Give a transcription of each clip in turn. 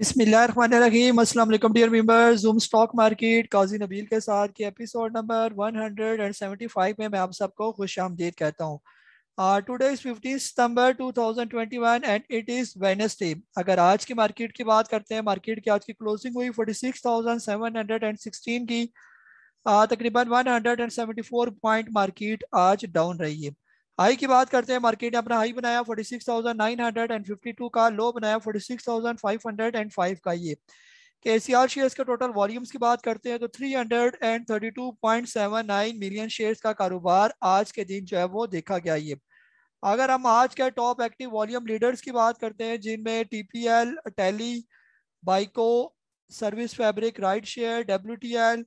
बिस्मिल्लाहिर्रहमानिर्रहीम अस्सलाम dear members Zoom stock market Qazi Nabeel के साथ के एपिसोड नंबर 175 में मैं आप सबको खुश आमदीद कहता हूँ today is 15 September 2021 and it is Wednesday अगर आज की मार्केट की बात करते हैं मार्केट की आज की क्लोजिंग हुई 46,716 की तकरीबन 174 पॉइंट मार्केट आज डाउन रही है हाई की बात करते हैं मार्केट ने अपना हाई बनाया 46,952 का लो बनाया 46,505 का ये के शेयर्स के टोटल वॉल्यूम्स की बात करते हैं तो 332.79 मिलियन शेयर्स का कारोबार आज के दिन जो है वो देखा गया ये अगर हम आज के टॉप एक्टिव वॉल्यूम लीडर्स की बात करते हैं जिनमें टीपीएल टैली Byco service fabric right share W T L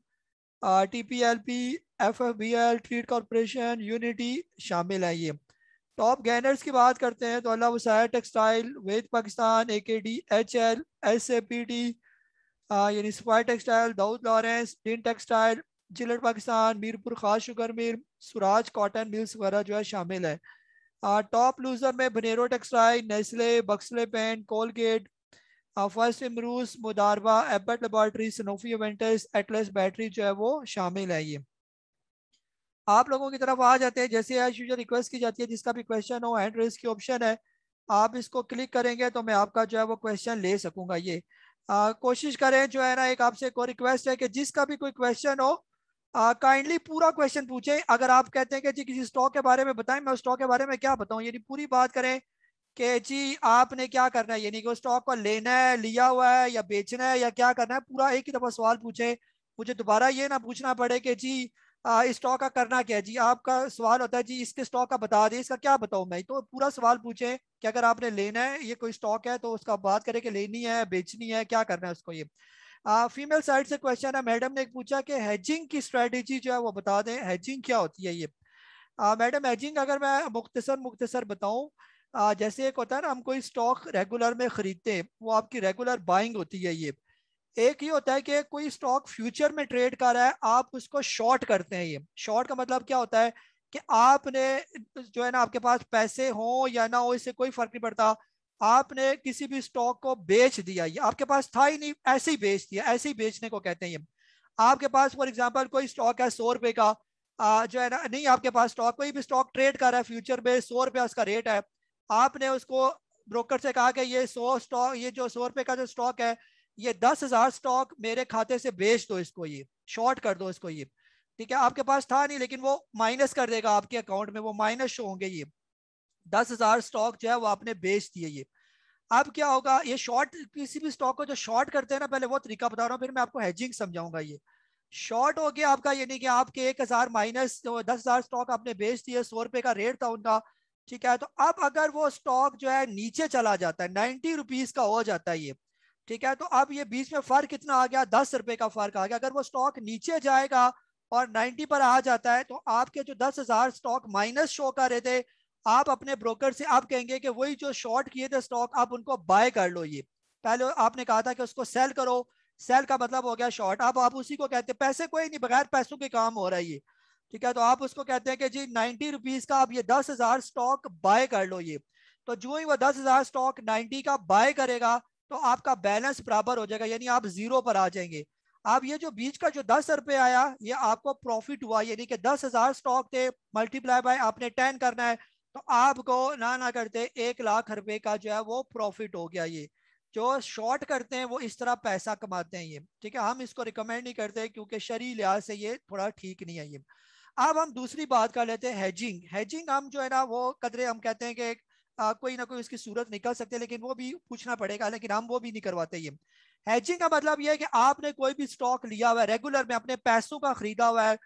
T P L P F F B L treat corporation unity शामिल है ये टॉप गैनर्स की बात करते हैं तो अल्लाह वसाया textile Veda Pakistan A K D H L S A P T यानी सफाई टेक्सटाइल दाऊद लॉरेंस डिन textile Gillette Pakistan Mirpur Khas sugar mill Suraj cotton mills वगैरह जो है शामिल है टॉप लूजर में बनेरो textile Nestle Buxly paint Colgate first इमरूस मुदारवा Abbott laboratory Sanofi Aventis Atlas battery जो है वो शामिल है ये आप लोगों की तरफ आ जाते हैं जैसे एज यूजर रिक्वेस्ट की जाती है जिसका भी क्वेश्चन हो हैंड रेस की ऑप्शन है आप इसको क्लिक करेंगे तो मैं आपका जो है वो क्वेश्चन ले सकूंगा ये आ, कोशिश करें जो है ना एक आपसे को रिक्वेस्ट है कि जिसका भी कोई क्वेश्चन हो काइंडली पूरा क्वेश्चन पूछें अगर आप कहते हैं कि जी किसी स्टॉक के बारे में बताएं मैं उस स्टॉक के बारे में क्या बताऊँ यानी पूरी बात करें कि जी आपने क्या करना है यानी कि उस स्टॉक को लेना है लिया हुआ है या बेचना है या क्या करना है पूरा एक ही दफा सवाल पूछें मुझे दोबारा ये ना पूछना पड़े कि जी स्टॉक का करना क्या है जी आपका सवाल होता है जी इसके स्टॉक का बता दें इसका क्या बताऊं मैं तो पूरा सवाल पूछे कि अगर आपने लेना है ये कोई स्टॉक है तो उसका बात करें कि लेनी है बेचनी है क्या करना है उसको ये आ, फीमेल साइड से क्वेश्चन है मैडम ने पूछा कि हेजिंग की स्ट्रेटेजी जो है वो बता दें हेजिंग क्या होती है ये आ, मैडम हेजिंग अगर मैं मुख्तसर मुख्तसर बताऊँ जैसे एक होता है ना हम कोई स्टॉक रेगुलर में खरीदते हैं वो आपकी रेगुलर बाइंग होती है ये एक ही होता है कि कोई स्टॉक फ्यूचर में ट्रेड कर रहा है आप उसको शॉर्ट करते हैं ये शॉर्ट का मतलब क्या होता है कि आपने जो है ना आपके पास पैसे हो या ना हो इससे कोई फर्क नहीं पड़ता आपने किसी भी स्टॉक को बेच दिया ये आपके पास था ही नहीं ऐसे ही बेच दिया ऐसे ही बेचने को कहते हैं ये आपके पास फॉर एग्जाम्पल कोई स्टॉक है सौ रुपए का जो है ना नहीं आपके पास स्टॉक कोई भी स्टॉक ट्रेड कर रहा है फ्यूचर में सौ रुपया उसका रेट है आपने उसको ब्रोकर से कहा कि ये सौ स्टॉक ये जो सौ रुपये का जो स्टॉक है ये दस हजार स्टॉक मेरे खाते से बेच दो इसको ये शॉर्ट कर दो इसको ये ठीक है आपके पास था नहीं लेकिन वो माइनस कर देगा आपके अकाउंट में वो माइनस शो होंगे ये दस हजार स्टॉक जो है वो आपने बेच दिए ये अब क्या होगा ये शॉर्ट किसी भी स्टॉक को जो शॉर्ट करते हैं ना पहले वो तरीका बता रहा हूँ फिर मैं आपको हेजिंग समझाऊंगा ये शॉर्ट हो गया आपका यानी कि आपके एक हजार माइनस तो दस हजार स्टॉक आपने बेच दिए सौ रुपए का रेट था उनका ठीक है तो अब अगर वो स्टॉक जो है नीचे चला जाता है नाइन्टी रुपीज का हो जाता है ये ठीक है तो अब ये बीच में फर्क कितना आ गया दस रुपए का फर्क आ गया अगर वो स्टॉक नीचे जाएगा और 90 पर आ जाता है तो आपके जो दस हजार स्टॉक माइनस शो कर रहे थे आप अपने ब्रोकर से आप कहेंगे कि वही जो शॉर्ट किए थे स्टॉक आप उनको बाय कर लो ये पहले आपने कहा था कि उसको सेल करो सेल का मतलब हो गया शॉर्ट अब आप उसी को कहते पैसे कोई नहीं बगैर पैसों के काम हो रहा है ये ठीक है तो आप उसको कहते हैं कि जी नाइन्टी रुपीज का आप ये दस हजार स्टॉक बाय कर लो ये तो जो ही वो दस हजार स्टॉक नाइन्टी का बाय करेगा तो आपका बैलेंस बराबर हो जाएगा यानी आप जीरो पर आ जाएंगे अब ये जो बीच का जो दस रुपए आया ये आपको प्रॉफिट हुआ यानी कि दस हजार स्टॉक थे मल्टीप्लाई बाय आपने टेन करना है तो आपको ना ना करते एक लाख रुपए का जो है वो प्रॉफिट हो गया ये जो शॉर्ट करते हैं वो इस तरह पैसा कमाते हैं ये ठीक है हम इसको रिकमेंड नहीं करते क्योंकि शरी लिहाज से ये थोड़ा ठीक नहीं है ये अब हम दूसरी बात कर लेते हैं हेजिंग हैजिंग हम जो है ना वो कदरे हम कहते हैं कि कोई ना कोई उसकी सूरत निकल सकते लेकिन वो भी पूछना पड़ेगा लेकिन हम वो भी नहीं करवाते ये हैजिंग का मतलब ये है कि आपने कोई भी स्टॉक लिया हुआ है रेगुलर में अपने पैसों का खरीदा हुआ है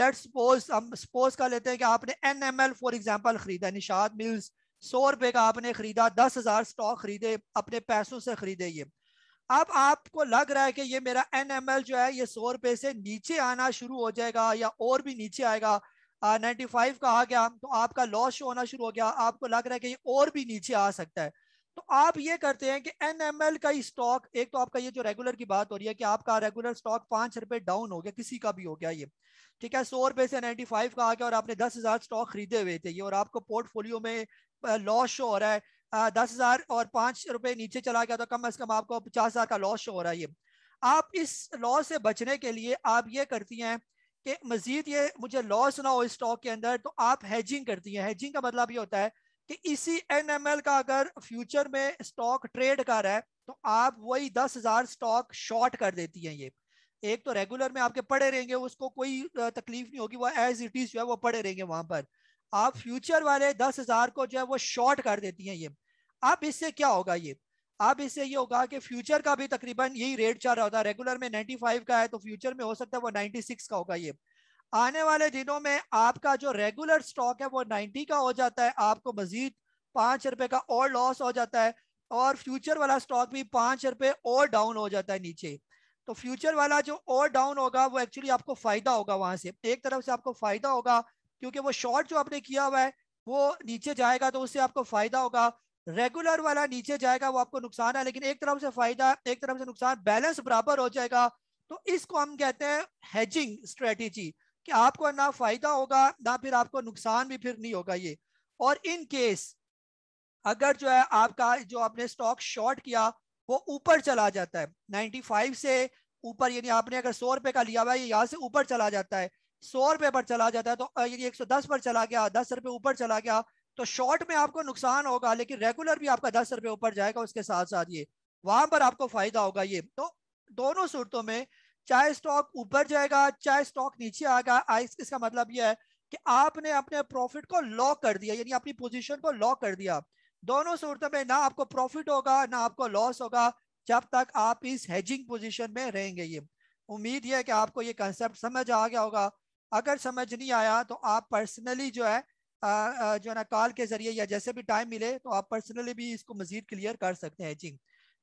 लेट सपोज हम सपोज कर लेते हैं कि आपने N M L for example खरीदा निषाद मिल्स सौ रुपए का आपने खरीदा दस हजार स्टॉक खरीदे अपने पैसों से खरीदे ये अब आपको लग रहा है कि ये मेरा एन एम एल जो है ये सौ रुपए से नीचे आना शुरू हो जाएगा या और भी नीचे आएगा नाइन्टी फाइव का आ गया तो आपका लॉस शो होना शुरू हो गया आपको लग रहा है कि ये और भी नीचे आ सकता है तो आप ये करते हैं कि एन का स्टॉक एक तो आपका ये जो रेगुलर की बात हो रही है कि आपका रेगुलर स्टॉक पांच रुपए डाउन हो गया किसी का भी हो गया ये ठीक है सौ रुपए से नाइन्टी फाइव का आ गया और आपने दस हजार स्टॉक खरीदे हुए थे ये और आपको पोर्टफोलियो में लॉस शो हो रहा है दस हजार और पांच रुपए नीचे चला गया तो कम अज कम आपको पचास हजार का लॉस शो हो रहा है ये आप इस लॉस से बचने के लिए आप ये करती हैं कि मजीद ये मुझे लॉस ना हो स्टॉक के अंदर तो आप हैजिंग करती हैं हैजिंग का मतलब ये होता है कि इसी एन का अगर फ्यूचर में स्टॉक ट्रेड कर रहा है तो आप वही दस हज़ार स्टॉक शॉर्ट कर देती हैं ये एक तो रेगुलर में आपके पड़े रहेंगे उसको कोई तकलीफ नहीं होगी वो एज इट इज़ जो है वो पड़े रहेंगे वहां पर आप फ्यूचर वाले दस हज़ार को जो है वो शॉर्ट कर देती हैं ये अब इससे क्या होगा ये अब इससे ये होगा कि फ्यूचर का भी तकरीबन यही रेट चल रहा होता है रेगुलर में 95 का है तो फ्यूचर में हो सकता है वो 96 का होगा ये आने वाले दिनों में आपका जो रेगुलर स्टॉक है वो 90 का हो जाता है आपको मजीद पांच रुपए का और लॉस हो जाता है और फ्यूचर वाला स्टॉक भी पांच रुपए और डाउन हो जाता है नीचे तो फ्यूचर वाला जो और डाउन होगा वो एक्चुअली आपको फायदा होगा वहां से एक तरफ से आपको फायदा होगा क्योंकि वो शॉर्ट जो आपने किया हुआ है वो नीचे जाएगा तो उससे आपको फायदा होगा रेगुलर वाला नीचे जाएगा वो आपको नुकसान है लेकिन एक तरफ से फायदा एक तरफ से नुकसान बैलेंस बराबर हो जाएगा तो इसको हम कहते हैं हेजिंग स्ट्रेटेजी कि आपको ना फायदा होगा ना फिर आपको नुकसान भी फिर नहीं होगा ये और इन केस अगर जो है आपका जो आपने स्टॉक शॉर्ट किया वो ऊपर चला जाता है 95 से ऊपर यानी आपने अगर सौ रुपए का लिया हुआ है यहाँ से ऊपर चला जाता है सौ रुपए पर चला जाता है तो यदि एक सौ दस पर चला गया दस रुपए ऊपर चला गया तो शॉर्ट में आपको नुकसान होगा लेकिन रेगुलर भी आपका दस रुपये ऊपर जाएगा उसके साथ साथ ये वहां पर आपको फायदा होगा ये तो दोनों सूरतों में चाहे स्टॉक ऊपर जाएगा चाहे स्टॉक नीचे आएगा इसका मतलब यह है कि आपने अपने प्रॉफिट को लॉक कर दिया यानी अपनी पोजीशन को लॉक कर दिया दोनों सूरतों में ना आपको प्रॉफिट होगा ना आपको लॉस होगा जब तक आप इस हेजिंग पोजीशन में रहेंगे ये उम्मीद यह है कि आपको ये कंसेप्ट समझ आ गया होगा अगर समझ नहीं आया तो आप पर्सनली जो है जो है ना कॉल के जरिए या जैसे भी टाइम मिले तो आप पर्सनली भी इसको मजीद क्लियर कर सकते हैं हैजिंग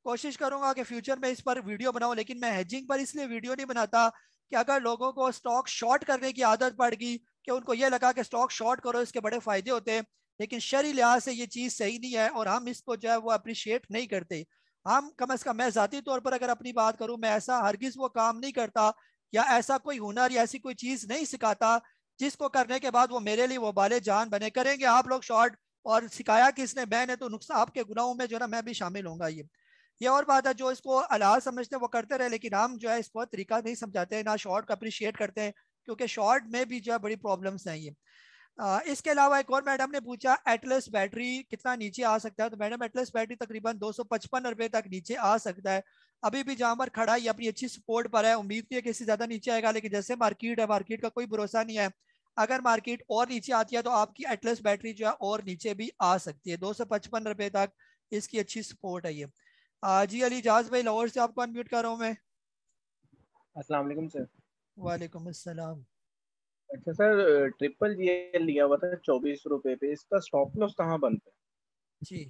कोशिश करूंगा कि फ्यूचर में इस पर वीडियो बनाऊं लेकिन मैं हैजिंग पर इसलिए वीडियो नहीं बनाता कि अगर लोगों को स्टॉक शॉर्ट करने की आदत पड़ गई कि उनको यह लगा कि स्टॉक शॉर्ट करो इसके बड़े फ़ायदे होते हैं लेकिन शरी लिहाज से ये चीज़ सही नहीं है और हम इसको जो है वो अप्रिशिएट नहीं करते हम कम अज़ कम मैं ज़ाती तौर पर अगर अपनी बात करूँ मैं ऐसा हरगिज़ वो काम नहीं करता या ऐसा कोई हुनर या ऐसी कोई चीज़ नहीं सिखाता जिसको करने के बाद वो मेरे लिए वो बाले जान बने करेंगे आप लोग शॉर्ट और सिखाया किसने मैंने तो नुकसान आपके गुनाहों में जो ना मैं भी शामिल होंगे ये ये और बात है जो इसको अलाज समझते हैं वो करते रहे लेकिन हम जो है इसको तरीका नहीं समझाते ना शॉर्ट को अप्रिशिएट करते हैं क्योंकि शॉर्ट में भी जो है बड़ी प्रॉब्लम्स हैं ये इसके अलावा एक और मैडम ने पूछा एटलस बैटरी कितना नीचे आ सकता है तो मैडम एटलस बैटरी तकरीबन दो सौ पचपन रुपये तक नीचे आ सकता है अभी भी जहां पर खड़ा है अपनी अच्छी सपोर्ट पर है उम्मीद नहीं तो है कि इससे ज्यादा नीचे आएगा लेकिन जैसे मार्केट है मार्केट का कोई भरोसा नहीं है अगर मार्केट और नीचे आती है तो आपकी एटलस बैटरी जो है और नीचे भी आ सकती है दो सौ रुपए तक इसकी अच्छी सपोर्ट है ये जी अली जहाज भाई लाहौर से आपको अनम्यूट कर रहा हूँ मैं अस्सलाम सर वालेकुम अस्सलाम अच्छा सर ट्रिपल जी लिया हुआ था चौबीस रुपए पे इसका स्टॉप लॉस कहाँ बनता है जी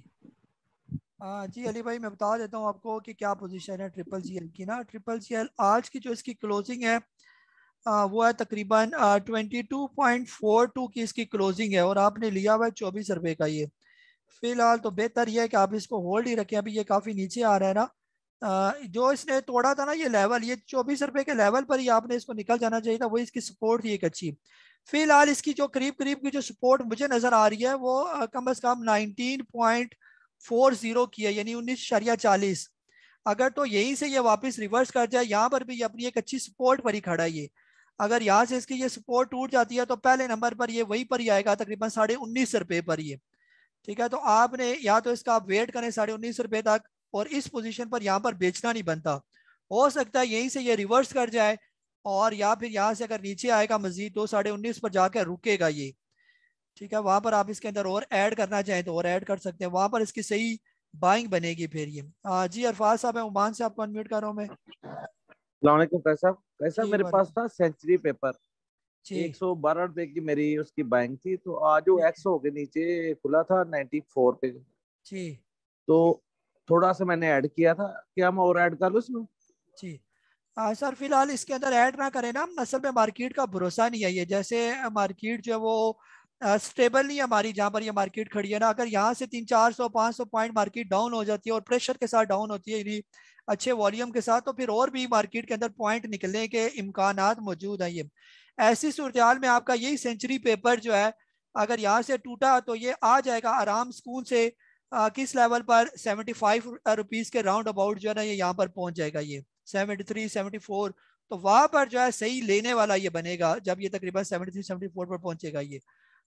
हाँ जी अली भाई मैं बता देता हूँ आपको कि क्या पोजीशन है ट्रिपल जी एल की ना ट्रिपल जी एल आज की जो इसकी क्लोजिंग है आ, वो है तकरीबन twenty two point four two की इसकी क्लोजिंग है और आपने लिया हुआ है चौबीस रुपये का ये फिलहाल तो बेहतर ये है कि आप इसको होल्ड ही रखें अभी ये काफ़ी नीचे आ रहा है ना आ, जो इसने तोड़ा था ना ये लेवल ये चौबीस रुपये के लेवल पर ही आपने इसको निकल जाना चाहिए था वही इसकी सपोर्ट थी एक अच्छी फिलहाल इसकी जो करीब करीब की जो सपोर्ट मुझे नज़र आ रही है वो कम अज़ कम नाइनटीन पॉइंट फोर जीरो है यानी उन्नीस शरिया चालीस अगर तो यहीं से ये वापस रिवर्स कर जाए यहाँ पर भी ये अपनी एक अच्छी सपोर्ट पर ही खड़ा ये अगर यहाँ से इसकी ये सपोर्ट टूट जाती है तो पहले नंबर पर ये वहीं पर ही आएगा तकरीबन साढ़े उन्नीस रुपये पर ये ठीक है तो आपने या तो इसका आप वेट करें साढ़े उन्नीस रुपये तक और इस पोजीशन पर यहाँ पर बेचना नहीं बनता हो सकता है यहीं से ये रिवर्स कर जाए और या फिर यहाँ से अगर नीचे आएगा मजीद तो साढ़े उन्नीस पर जाकर रुकेगा ये ठीक है वहां पर आप इसके अंदर और ऐड करना चाहें तो और ऐड कर सकते हैं वहां पर इसकी सही बाइंग बनेगी फिर ये हाँ जी अरफाज साहब है उमान से आपको अनम्यूट कर रहा हूँ मैं साहब कैसा मेरे पास था सेंचुरी पेपर एक सौ बारह रुपए की मेरी उसकी बाइंग थी तो आज वो एक्स के नीचे खुला था नाइनटी फोर पे जी तो थोड़ा सा मैंने ऐड किया था क्या मैं और ऐड कर लू इसमें जी आ, हाँ सर फिलहाल इसके अंदर ऐड ना करें ना असल में मार्केट का भरोसा नहीं है ये जैसे मार्केट जो है वो स्टेबल नहीं हमारी जहां पर ये मार्केट खड़ी है ना अगर यहाँ से तीन चार सौ पांच सौ पॉइंट मार्केट डाउन हो जाती है और प्रेशर के साथ डाउन होती है अच्छे वॉल्यूम के साथ तो फिर और भी मार्केट के अंदर पॉइंट निकलने के इम्कान मौजूद हैं ये ऐसी सूरत में आपका यही सेंचुरी पेपर जो है अगर यहाँ से टूटा तो ये आ जाएगा आराम सुकून से आ, किस लेवल पर सेवेंटी फाइव रुपीज़ के राउंड अबाउट जो है ना ये यहाँ पर पहुंच जाएगा ये सेवेंटी थ्री सेवेंटी फोर तो वहां पर जो है सही लेने वाला ये बनेगा जब ये तकरीबन सेवेंटी थ्री सेवेंटी फोर पर पहुंचेगा ये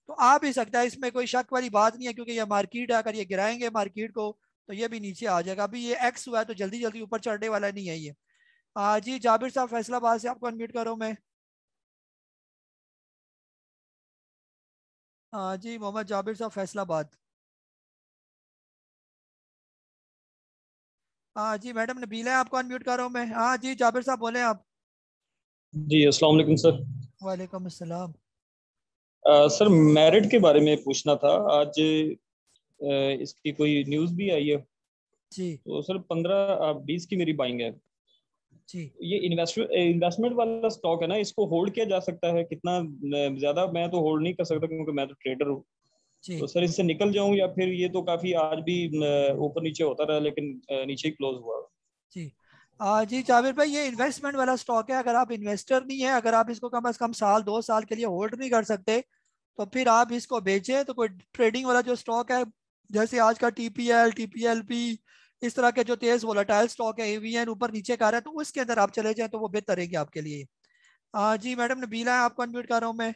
तो आ भी सकता है इसमें कोई शक वाली बात नहीं है क्योंकि ये मार्केट है अगर ये गिराएंगे मार्केट को तो ये भी नीचे आ जाएगा अभी ये एक्स हुआ है तो जल्दी जल्दी ऊपर चढ़ने वाला नहीं है ये आ जी जाबिर साहब फैसलाबाद से आपको अनम्यूट करो मैं हाँ जी मोहम्मद जाबिर साहब फैसलाबाद हाँ जी मैडम है आपको अनम्यूट कर रहा हूँ मैं हाँ जी जाबिर साहब बोले आप जी अस्सलाम वालेकुम सर वालेकुम असलम सर मेरिट के बारे में पूछना था आज इसकी कोई न्यूज भी आई है जी तो सर पंद्रह बीस की मेरी बाइंग है जी ये इन्वेस्टमेंट इन्वेस्टमेंट वाला स्टॉक है ना इसको होल्ड किया जा सकता है कितना ज्यादा मैं तो होल्ड नहीं कर सकता क्योंकि मैं तो ट्रेडर हूँ तो सर इससे निकल जाऊं या फिर ये तो काफी आज भी ऊपर नीचे होता रहा लेकिन नीचे ही क्लोज हुआ जी आ, जी जावेद भाई ये इन्वेस्टमेंट वाला स्टॉक है अगर आप इन्वेस्टर नहीं है अगर आप इसको कम अज कम साल दो साल के लिए होल्ड नहीं कर सकते तो फिर आप इसको बेचें तो कोई ट्रेडिंग वाला जो स्टॉक है जैसे आज का टीपीएल पी इस तरह के जो तेज वोलाटाइल स्टॉक है एवीएन ऊपर नीचे का रहा है तो उसके अंदर आप चले जाएं तो वो बेहतर रहेगी आपके लिए आ, जी मैडम ने बीला है आपको अनम्यूट कर रहा हूँ मैं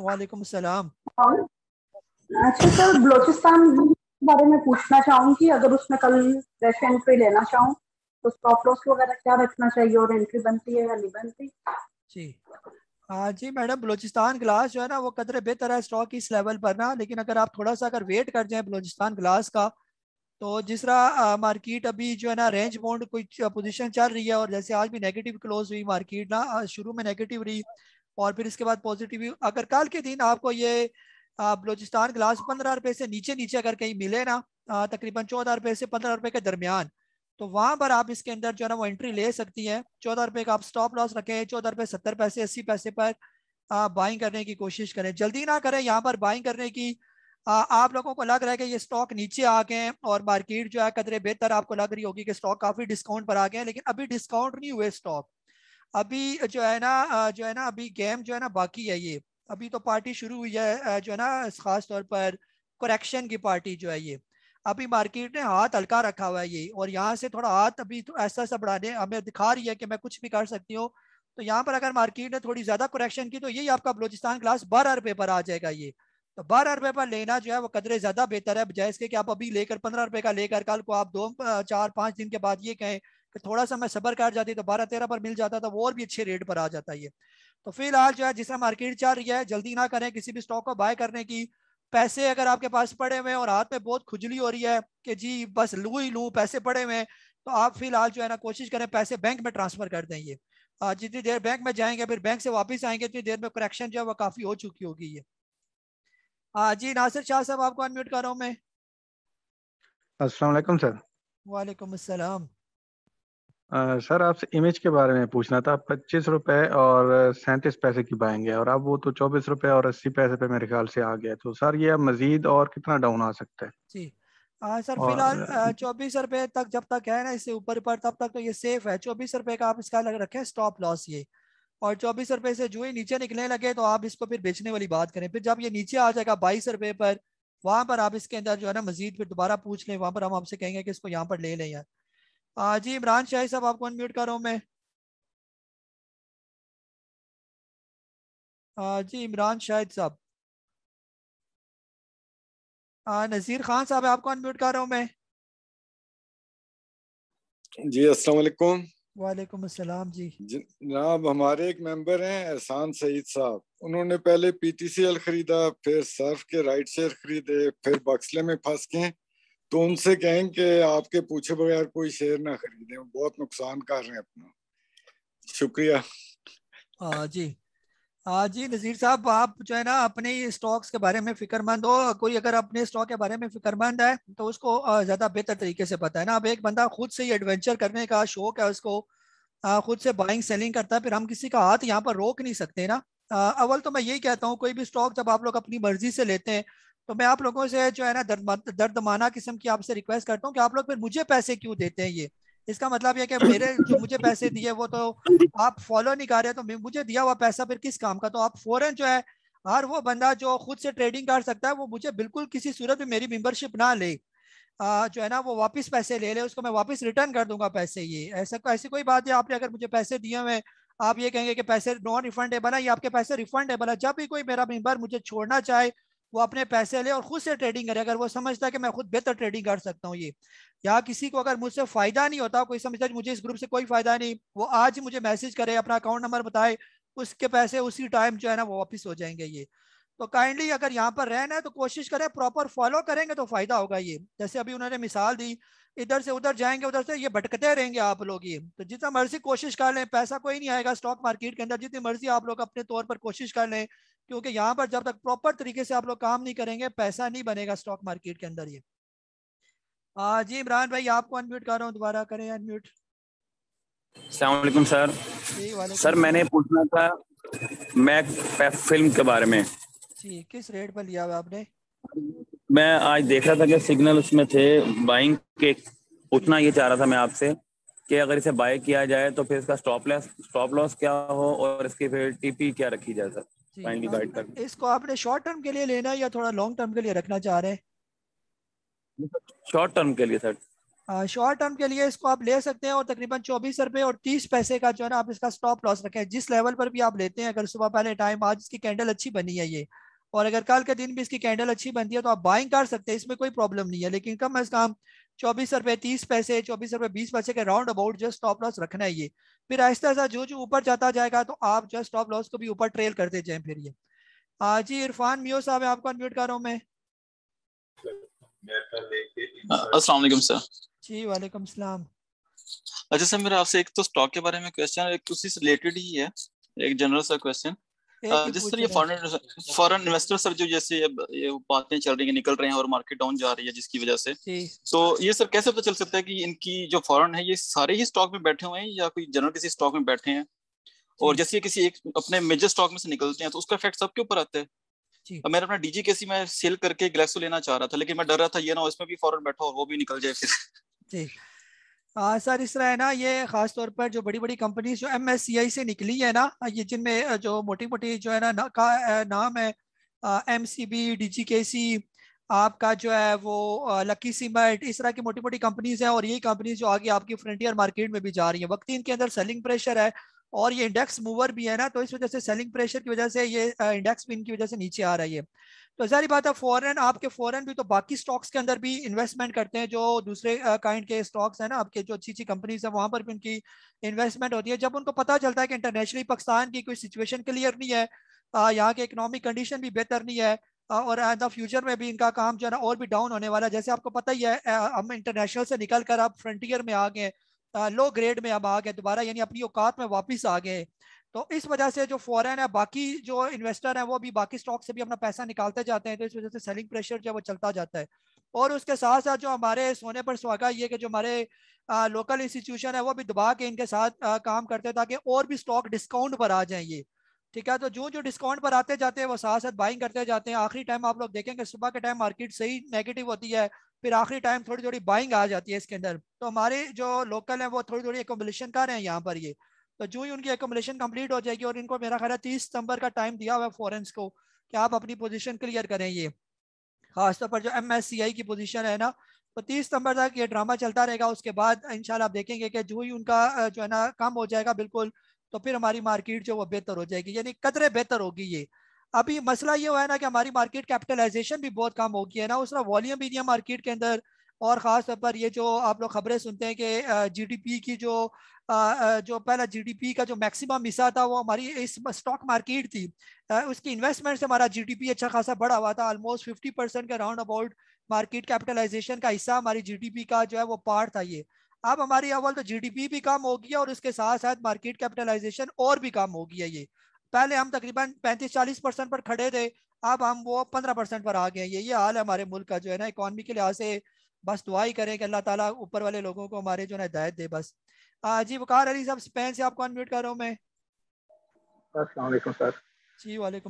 वालेकुम सलाम अच्छा सर बलोचिस्तान बारे में पूछना चाहूंगी अगर उसमें कल फ्रेश एंट्री लेना चाहूँ तो स्टॉप लॉस वगैरह क्या रखना चाहिए और एंट्री बनती है या नहीं बनती जी हाँ जी मैडम बलोचिस्तान ग्लास जो है ना वो कदरे बेहतर है स्टॉक इस लेवल पर ना लेकिन अगर आप थोड़ा सा अगर वेट कर जाए बलोचिस्तान ग्लास का तो जिस तरह मार्केट अभी जो है ना रेंज बोन्ड कोई पोजीशन चल रही है और जैसे आज भी नेगेटिव क्लोज हुई मार्केट ना शुरू में नेगेटिव रही और फिर इसके बाद पॉजिटिव अगर कल के दिन आपको ये बलोचिस्तान ग्लास पंद्रह रुपये से नीचे नीचे अगर कहीं मिले ना तकरीबन चौदह रुपये से पंद्रह रुपये के दरमियान तो वहां पर आप इसके अंदर जो है ना वो एंट्री ले सकती है चौदह रुपए का आप स्टॉप लॉस रखें चौदह रुपए सत्तर पैसे अस्सी पैसे पर आप बाइंग करने की कोशिश करें जल्दी ना करें यहाँ पर बाइंग करने की आ, आप लोगों को लग रहा है कि ये स्टॉक नीचे आ गए और मार्केट जो है कदरे बेहतर आपको लग रही होगी कि स्टॉक काफी डिस्काउंट पर आ गए लेकिन अभी डिस्काउंट नहीं हुए स्टॉक अभी जो है ना जो है ना अभी गेम जो है ना बाकी है ये अभी तो पार्टी शुरू हुई है जो है ना खास तौर पर करेक्शन की पार्टी जो है ये अभी मार्केट ने हाथ हल्का रखा हुआ है ये और यहाँ से थोड़ा हाथ अभी तो ऐसा ऐसा बढ़ाने हमें दिखा रही है कि मैं कुछ भी कर सकती हूँ तो यहाँ पर अगर मार्केट ने थोड़ी ज्यादा करेक्शन की तो यही आपका बलोचिस्तान क्लास बारह रुपए पर आ जाएगा ये तो बारह रुपए पर लेना जो है वो कदरे ज्यादा बेहतर है बजाय इसके कि आप अभी लेकर पंद्रह रुपए का लेकर कल को आप दो चार पाँच दिन के बाद ये कहें कि थोड़ा सा मैं सबर कर जाती तो बारह तेरह पर मिल जाता था तो वो और भी अच्छे रेट पर आ जाता ये तो फिलहाल जो है जिसका मार्केट चल रही है जल्दी ना करें किसी भी स्टॉक को बाय करने की पैसे अगर आपके पास पड़े हुए हैं और हाथ में बहुत खुजली हो रही है कि जी बस लू ही लू पैसे पड़े हुए हैं तो आप फिलहाल जो है ना कोशिश करें पैसे बैंक में ट्रांसफर कर देंगे जितनी देर बैंक में जाएंगे फिर बैंक से वापस आएंगे इतनी देर में करेक्शन जो है वो काफ़ी हो चुकी होगी ये हाँ जी नासिर शाह साहब आपको अनम्यूट कर रहा हूँ मैं असल सर वालेकुम असलम सर आपसे इमेज के बारे में पूछना था। पच्चीस रुपए और सैंतीस पैसे की पाएंगे और अब वो तो चौबीस रुपए और अस्सी पैसे पे मेरे ख़्याल से आ गया तो सर ये मज़ीद और कितना डाउन आ सकता है? जी। अ, सर फ़िलहाल चौबीस रुपए तक जब तक है ना इससे ऊपर पर तब तक तो ये सेफ़ है। चौबीस रुपए का आप इसका अलग रखें स्टॉप लॉस ये और चौबीस रुपए से जो ही नीचे निकलने लगे तो आप इसको फिर बेचने वाली बात करें। फिर जब ये नीचे आ जाएगा बाईस रुपए पर, वहां पर आप इसके अंदर जो है ना मज़ीद फिर दोबारा पूछ लें। वहाँ पर हम आपसे कहेंगे कि इसको यहाँ पर ले लें यार। हाँ जी इमरान शाही साहब आपको अनम्यूट कर रहा हूँ मैं हाँ जी इमरान शाहिद साहब हाँ, नज़ीर खान साहब आपको अनम्यूट कर रहा हूँ मैं जी अस्सलाम वालेकुम वालेकुम अस्सलाम जी जनाब हमारे एक मेंबर हैं एहसान सईद साहब उन्होंने पहले पीटीसीएल खरीदा फिर सर्फ के राइट शेयर खरीदे फिर बक्सले में फंस गए तो उनसे कहें कि आपके पूछे बगैर कोई शेयर ना खरीदे बहुत नुकसान कर रहे हैं अपना शुक्रिया आ, जी आ, जी नज़ीर साहब आप जो है ना अपने स्टॉक्स के बारे में फिक्रमंद हो कोई अगर अपने स्टॉक के बारे में फिक्रमंद है तो उसको ज़्यादा बेहतर तरीके से पता है ना अब एक बंदा खुद से ही एडवेंचर करने का शौक है उसको खुद से बाइंग सेलिंग करता है फिर हम किसी का हाथ यहाँ पर रोक नहीं सकते ना अवल तो मैं यही कहता हूँ कोई भी स्टॉक जब आप लोग अपनी मर्जी से लेते हैं तो मैं आप लोगों से जो है ना दर्द दर्दमाना किस्म की आपसे रिक्वेस्ट करता हूँ कि आप लोग फिर मुझे पैसे क्यों देते हैं ये इसका मतलब ये कि मेरे जो मुझे पैसे दिए वो तो आप फॉलो नहीं कर रहे तो मुझे दिया हुआ पैसा फिर किस काम का तो आप फौरन जो है हर वो बंदा जो खुद से ट्रेडिंग कर सकता है वो मुझे बिल्कुल किसी सूरत में मेरी मेम्बरशिप ना ले आ, जो है ना वो वापस पैसे ले ले उसको मैं वापस रिटर्न कर दूंगा पैसे ये ऐसा ऐसी कोई बात है आपने अगर मुझे पैसे दिए हुए आप ये कहेंगे कि पैसे नॉन रिफंडेबल है या आपके पैसे रिफंडेबल है जब भी कोई मेरा मेम्बर मुझे छोड़ना चाहे वो अपने पैसे ले और खुद से ट्रेडिंग करे अगर वो समझता है कि मैं खुद बेहतर ट्रेडिंग कर सकता हूँ ये या किसी को अगर मुझसे फ़ायदा नहीं होता कोई समझता मुझे इस ग्रुप से कोई फ़ायदा नहीं वो आज मुझे मैसेज करे अपना अकाउंट नंबर बताए उसके पैसे उसी टाइम जो है ना वो वापस हो जाएंगे ये तो काइंडली अगर यहाँ पर रहना है तो कोशिश करें प्रॉपर फॉलो करेंगे तो फ़ायदा होगा ये जैसे अभी उन्होंने मिसाल दी इधर से उधर जाएंगे उधर से ये भटकते रहेंगे आप लोग ये तो जितना मर्जी कोशिश कर लें पैसा कोई नहीं आएगा स्टॉक मार्केट के अंदर जितनी मर्जी आप लोग अपने तौर पर कोशिश कर लें क्योंकि यहाँ पर जब तक प्रॉपर तरीके से आप लोग काम नहीं करेंगे पैसा नहीं बनेगा स्टॉक मार्केट के अंदर ये जी इमरान भाई आपको अनम्यूट कर रहा हूँ दोबारा करें अनम्यूट सलामकुम सर सर मैंने पूछना था मैं फिल्म के बारे में जी किस रेट पर लिया हुआ आपने मैं आज देख रहा था कि सिग्नल उसमें थे बाइंग के उतना ये चाह रहा था मैं आपसे कि अगर इसे बाय किया जाए तो फिर इसका स्टॉप लॉस स्टॉप लॉस क्या हो और इसकी फिर टीपी क्या रखी जाए सर गाइड हाँ। कर इसको आपने शॉर्ट टर्म के लिए लेना है या थोड़ा लॉन्ग टर्म के लिए रखना चाह रहे हैं शॉर्ट टर्म के लिए सर शॉर्ट टर्म के लिए इसको आप ले सकते हैं और तकरीबन चौबीस रुपए और तीस पैसे का जो है ना आप इसका स्टॉप लॉस रखें जिस लेवल पर भी आप लेते हैं अगर सुबह पहले टाइम आज इसकी कैंडल अच्छी बनी है ये और अगर कल के दिन भी इसकी कैंडल अच्छी बनती है तो आप बाइंग कर सकते हैं इसमें कोई प्रॉब्लम नहीं है लेकिन कम अज कम चौबीस रुपए तीस पैसे चौबीस रुपए बीस पैसे के round about just stop loss रखना है ये फिर आहिस्ता आहिस्ता जो जो ऊपर जाता जाएगा तो आप जस्ट स्टॉप लॉस को भी ऊपर ट्रेल करते जाए फिर ये हाँ जी इरफान मियो साहब है आपको अनम्यूट कर रहा हूँ मैं अस्सलाम वालेकुम सर जी वालेकुम सलाम अच्छा सर मेरा आपसे एक तो स्टॉक के बारे में क्वेश्चन है एक तो उसी से रिलेटेड ही है एक जनरल सा क्वेश्चन जिस तरह ये फॉरन इन्वेस्टर सर जो जैसे ये बातें चल रही हैं निकल रहे हैं और मार्केट डाउन जा रही है जिसकी वजह से तो ये सर कैसे पता चल सकता है कि इनकी जो फॉरन है ये सारे ही स्टॉक में बैठे हुए हैं या कोई जनरल किसी स्टॉक में बैठे हैं और जैसे ये किसी एक अपने मेजर स्टॉक में से निकलते हैं तो उसका इफेक्ट सबके ऊपर आता है अब मैंने अपना डीजी केसी में सेल करके ग्लेक्सो लेना चाह रहा था लेकिन मैं डर रहा था ये ना इसमें भी फॉरन बैठा और वो भी निकल जाए फिर हाँ, सर इस तरह है ना ये खास तौर पर जो बड़ी बड़ी कंपनीज जो एमएससीआई से निकली है ना ये जिनमें जो मोटी मोटी जो है ना, का नाम है M C B D G K C आपका जो है वो लकी सीमेंट इस तरह की मोटी मोटी कंपनीज हैं और यही कंपनीज जो आगे आपकी फ्रंटियर मार्केट में भी जा रही है वक्त इनके अंदर सेलिंग प्रेशर है और ये इंडेक्स मूवर भी है ना तो इस वजह से सेलिंग प्रेशर की वजह से ये इंडेक्स भी इनकी वजह से नीचे आ रही है तो सारी बात है फॉरन आपके फॉरन भी तो बाकी स्टॉक्स के अंदर भी इन्वेस्टमेंट करते हैं जो दूसरे काइंड के स्टॉक्स हैं ना आपके जो अच्छी अच्छी कंपनीज हैं वहाँ पर भी उनकी इन्वेस्टमेंट होती है जब उनको पता चलता है कि इंटरनेशनली पाकिस्तान की कोई सिचुएशन क्लियर नहीं है यहाँ के इकनॉमिक कंडीशन भी बेहतर नहीं है और एट द फ्यूचर में भी इनका काम जो है ना और भी डाउन होने वाला है जैसे आपको पता ही है हम इंटरनेशनल से निकल कर आप फ्रंटियर में आ गए लो ग्रेड में हम आ गए दोबारा यानी अपनी औकात में वापस आ गए तो इस वजह से जो फॉरेन है बाकी जो इन्वेस्टर हैं वो भी बाकी स्टॉक से भी अपना पैसा निकालते जाते हैं तो इस वजह से सेलिंग प्रेशर जो है वो चलता जाता है और उसके साथ साथ जो हमारे सोने पर स्वागत ये कि जो हमारे आ, लोकल इंस्टीट्यूशन है वो भी दबा के इनके साथ आ, काम करते हैं ताकि और भी स्टॉक डिस्काउंट पर आ जाए ये ठीक है तो जो जो डिस्काउंट पर आते जाते हैं वो साथ साथ बाइंग करते जाते हैं आखिरी टाइम आप लोग देखेंगे सुबह के टाइम मार्केट सही नेगेटिव होती है फिर आखिरी टाइम थोड़ी थोड़ी बाइंग आ जाती है इसके अंदर तो हमारे जो लोकल हैं वो थोड़ी थोड़ी एकोमलेशन कर रहे हैं यहाँ पर ये तो जो ही उनकी एकोमलेशन कंप्लीट हो जाएगी और इनको मेरा ख्याल है तीस सितंबर का टाइम दिया हुआ है फॉरेंस को कि आप अपनी पोजिशन क्लियर करें ये खासतौर पर जो एम की पोजिशन है ना तो तीस सितंबर तक ये ड्रामा चलता रहेगा उसके बाद इनशाला आप देखेंगे कि जो ही उनका जो है ना कम हो जाएगा बिल्कुल तो फिर हमारी मार्केट जो वो बेहतर हो जाएगी यानी कतरे बेहतर होगी ये अभी मसला ये हुआ है ना कि हमारी मार्केट कैपिटलाइजेशन भी बहुत कम हो गई है ना उसका वॉल्यूम भी नहीं है मार्केट के अंदर और ख़ास तौर पर ये जो आप लोग खबरें सुनते हैं कि जीडीपी की जो जो पहला जीडीपी का जो मैक्सिमम हिस्सा था वो हमारी इस स्टॉक मार्केट थी उसकी इन्वेस्टमेंट से हमारा जीडीपी अच्छा खासा बढ़ा हुआ था ऑलमोस्ट फिफ्टी परसेंट के राउंड अबाउट मार्केट कैपिटलाइजेशन का हिस्सा हमारी जीडीपी का जो है वो पार्ट था ये अब हमारी अवल तो जी भी कम होगी और उसके साथ साथ मार्केट कैपिटलाइजेशन और भी कम होगी ये पहले हम तकरीबन पैंतीस चालीस परसेंट पर खड़े थे अब हम वो पंद्रह परसेंट पर आ गए यही हाल है हमारे मुल्क का जो है ना इकॉनमी के लिहाज से बस दुआ ही करें कि अल्लाह ताला ऊपर वाले लोगों को हमारे जो है हिदायत दे बस आ, जी वकार अली साहब स्पेन से आपको अनम्यूट कर रहा हूँ मैं जी वाले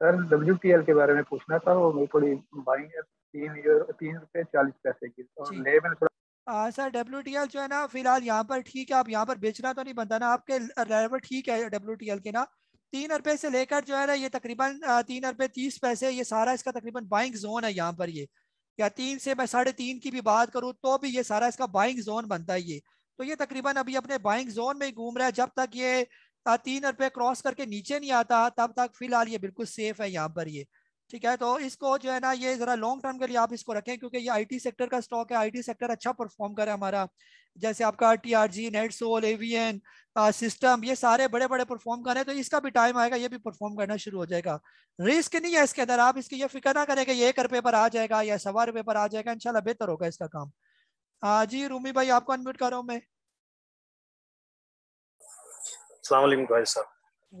सर डब्ल्यू टी एल के बारे में पूछना था वो मेरी थोड़ी बाइंग है तीन तीन रुपये चालीस पैसे की और ले थोड़ा आ, सर डब्ल्यू जो है ना फिलहाल यहाँ पर ठीक है आप यहाँ पर बेचना तो नहीं बनता ना आपके ड्राइवर ठीक है डब्ल्यू के ना तीन रुपए से लेकर जो है ना ये तकरीबन तीन रुपए तीस पैसे ये सारा इसका तकरीबन बाइंग जोन है यहाँ पर ये या तीन से मैं साढ़े तीन की भी बात करूँ तो भी ये सारा इसका बाइंग जोन बनता है ये तो ये तकरीबन अभी अपने बाइंग जोन में घूम रहा है जब तक ये तीन रुपए क्रॉस करके नीचे नहीं आता तब तक फिलहाल ये बिल्कुल सेफ है यहाँ पर ये ठीक है तो इसको जो है ना ये जरा लॉन्ग टर्म के लिए आप इसको रखें क्योंकि ये आईटी सेक्टर का स्टॉक है आईटी सेक्टर अच्छा परफॉर्म करे हमारा जैसे आपका टीआरजी नेटसोल एवीएन सिस्टम ये सारे बड़े बड़े परफॉर्म कर रहे हैं तो इसका भी टाइम आएगा ये भी परफॉर्म करना शुरू हो जाएगा रिस्क नहीं है इसके अंदर आप इसकी ये फिक्र ना करें कि ये एक रुपये पर आ जाएगा या सवा रुपये पर आ जाएगा इनशाला बेहतर होगा इसका काम हाँ जी रूमी भाई आपको अनम्यूट कर रहा हूँ मैं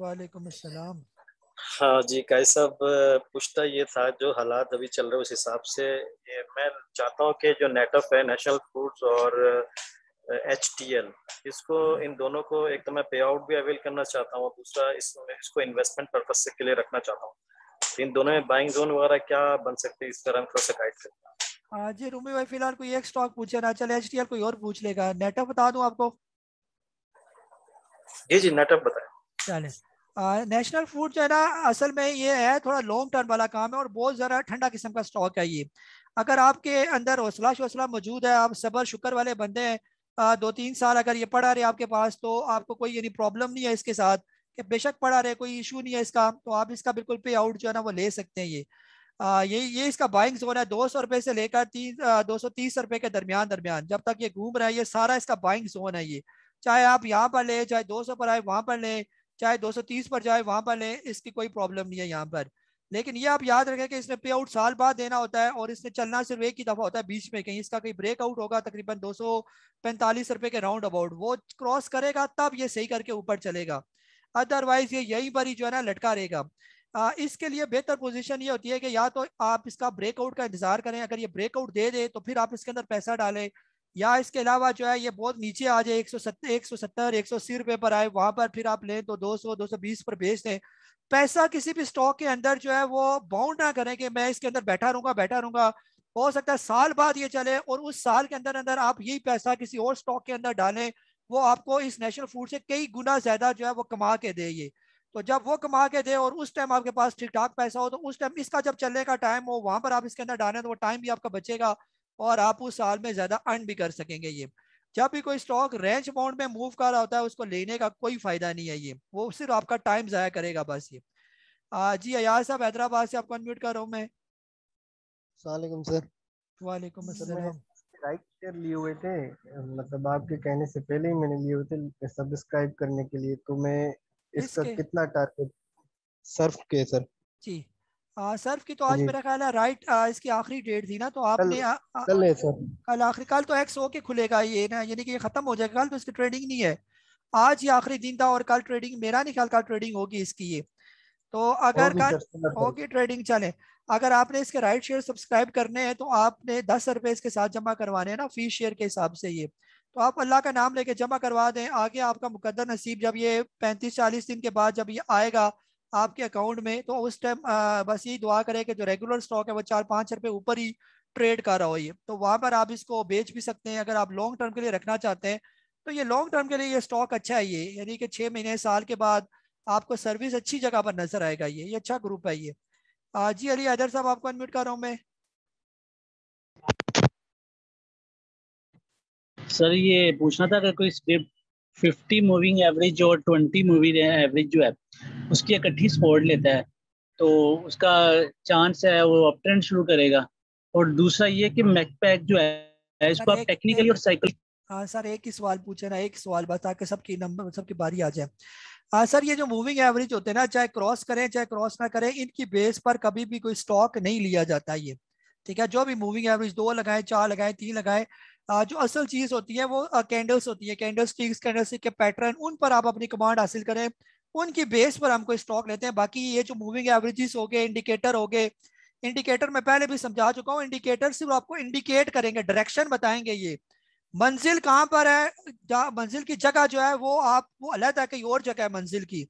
वालेकुम असलम हाँ जी काई सब पूछता ये था जो हालात अभी चल रहे उस हिसाब से मैं चाहता हूँ कि जो नेटअप है नेशनल फूड्स और एच टी एल इसको इन दोनों को एक तो मैं पे आउट भी अवेल करना चाहता हूँ दूसरा इस, इसको इन्वेस्टमेंट पर्पज से के लिए रखना चाहता हूँ तो इन दोनों में बाइंग जोन वगैरह क्या बन सकते इस तरह थोड़ा सा गाइड करें हाँ जी रूमी भाई फिलहाल कोई एक स्टॉक पूछे ना चले एच कोई और पूछ लेगा नेटअप बता दूँ आपको जी जी नेटअप बताए चले नेशनल फूड जो है ना असल में ये है थोड़ा लॉन्ग टर्म वाला काम है और बहुत ज़रा ठंडा किस्म का स्टॉक है ये अगर आपके अंदर हौसला शौसला मौजूद है आप सबर शुक्र वाले बंदे हैं दो तीन साल अगर ये पढ़ा रहे आपके पास तो आपको कोई यानी प्रॉब्लम नहीं है इसके साथ कि बेशक पढ़ा रहे कोई इशू नहीं है इसका तो आप इसका बिल्कुल पे आउट जो है ना वो ले सकते हैं ये आ, ये ये इसका बाइंग जोन है दो सौ रुपये से लेकर तीन दो सौ तीस रुपये के दरमियान दरमियान जब तक ये घूम रहा है ये सारा इसका बाइंग जोन है ये चाहे आप यहाँ पर लें चाहे दो सौ पर आए वहाँ पर लें चाहे 230 पर जाए वहां पर ले इसकी कोई प्रॉब्लम नहीं है यहाँ पर लेकिन ये आप याद रखें कि इसने पे आउट साल बाद देना होता है और इसने चलना सिर्फ एक ही दफा होता है बीच में कहीं इसका कहीं ब्रेकआउट होगा तकरीबन दो सौ पैंतालीस रुपए के राउंड अबाउट वो क्रॉस करेगा तब ये सही करके ऊपर चलेगा अदरवाइज ये यहीं पर ही जो है ना लटका रहेगा आ, इसके लिए बेहतर पोजीशन ये होती है कि या तो आप इसका ब्रेकआउट का इंतजार करें अगर ये ब्रेकआउट दे दे तो फिर आप इसके अंदर पैसा डालें या इसके अलावा जो है ये बहुत नीचे आ जाए एक सौ सत्तर एक सौ सत्तर एक सौ अस्सी रुपए पर आए वहां पर फिर आप लें तो दो सौ दो सौ बीस पर बेच दें पैसा किसी भी स्टॉक के अंदर जो है वो बाउंड ना करें कि मैं इसके अंदर बैठा रहूंगा बैठा रहूंगा हो सकता है साल बाद ये चले और उस साल के अंदर अंदर आप यही पैसा किसी और स्टॉक के अंदर डालें वो आपको इस नेशनल फूड से कई गुना ज़्यादा जो है वो कमा के दे ये तो जब वो कमा के दे और उस टाइम आपके पास ठीक ठाक पैसा हो तो उस टाइम इसका जब चलने का टाइम हो वहाँ पर आप इसके अंदर डालें तो वो टाइम भी आपका बचेगा और आप उस साल में ज़्यादा अर्न भी कर सकेंगे ये जब भी कोई स्टॉक रेंज बाउंड में मूव कर रहा होता है उसको लेने का कोई फ़ायदा नहीं है ये वो सिर्फ आपका टाइम ज़ाया करेगा बस ये आ, जी अयाज साहब हैदराबाद से आपको अनम्यूट कर रहा हूँ मैं वालेकुम सर लिए हुए थे मतलब आपके कहने से पहले ही मैंने लिए हुए थे सब्सक्राइब करने के लिए तो मैं इसका कितना टारगेट सर्फ के सर जी सर्फ की तो आज मेरा ख्याल है राइट आ, इसकी आखिरी डेट थी ना तो आपने कल कल आखिरी कल तो एक्स के खुलेगा ये ना यानी कि ये खत्म हो जाएगा कल तो इसकी ट्रेडिंग नहीं है आज ये आखिरी दिन था और कल ट्रेडिंग मेरा नहीं ख्याल कल ट्रेडिंग होगी इसकी ये तो अगर कल होगी ट्रेडिंग चले अगर आपने इसके राइट शेयर सब्सक्राइब करने हैं तो आपने दस रुपए इसके साथ जमा करवाने हैं ना फीस शेयर के हिसाब से ये तो आप अल्लाह का नाम लेके जमा करवा दें आगे आपका मुकदर नसीब जब ये पैंतीस चालीस दिन के बाद जब ये आएगा आपके अकाउंट में तो उस टाइम बस यही दुआ करें कि जो रेगुलर स्टॉक है वो चार पाँच रुपये ऊपर ही ट्रेड कर रहा हो ये तो वहाँ पर आप इसको बेच भी सकते हैं अगर आप लॉन्ग टर्म के लिए रखना चाहते हैं तो ये लॉन्ग टर्म के लिए ये स्टॉक अच्छा है ये यानी कि छः महीने साल के बाद आपको सर्विस अच्छी जगह पर नजर आएगा ये ये अच्छा ग्रुप है ये जी अली अदर साहब आपको अनम्यूट कर रहा हूँ मैं सर ये पूछना था अगर कोई स्क्रिप्ट 50 मूविंग एवरेज और 20 मूविंग एवरेज जो है उसकी इकट्ठी सपोर्ट लेता है तो उसका चांस है वो अप ट्रेंड शुरू करेगा और दूसरा ये कि मैकपैक जो है इसको आप टेक्निकली और साइकिल हाँ सर एक ही सवाल पूछे ना एक सवाल बस ताकि सबकी नंबर सबकी बारी आ जाए हाँ सर ये जो मूविंग एवरेज होते हैं ना चाहे क्रॉस करें चाहे क्रॉस ना करें इनकी बेस पर कभी भी कोई स्टॉक नहीं लिया जाता ये ठीक है जो भी मूविंग एवरेज दो लगाए चार लगाए तीन लगाए जो असल चीज होती है वो कैंडल्स होती है कैंडल्स टिक्स कैंडल्स के पैटर्न उन पर आप अपनी कमांड हासिल करें उनकी बेस पर हमको स्टॉक लेते हैं बाकी ये जो मूविंग एवरेजेस हो गए इंडिकेटर हो गए इंडिकेटर में पहले भी समझा चुका हूँ इंडिकेटर सिर्फ आपको इंडिकेट करेंगे डायरेक्शन बताएंगे ये मंजिल कहाँ पर है मंजिल की जगह जो है वो आप वो अलग है कहीं और जगह है मंजिल की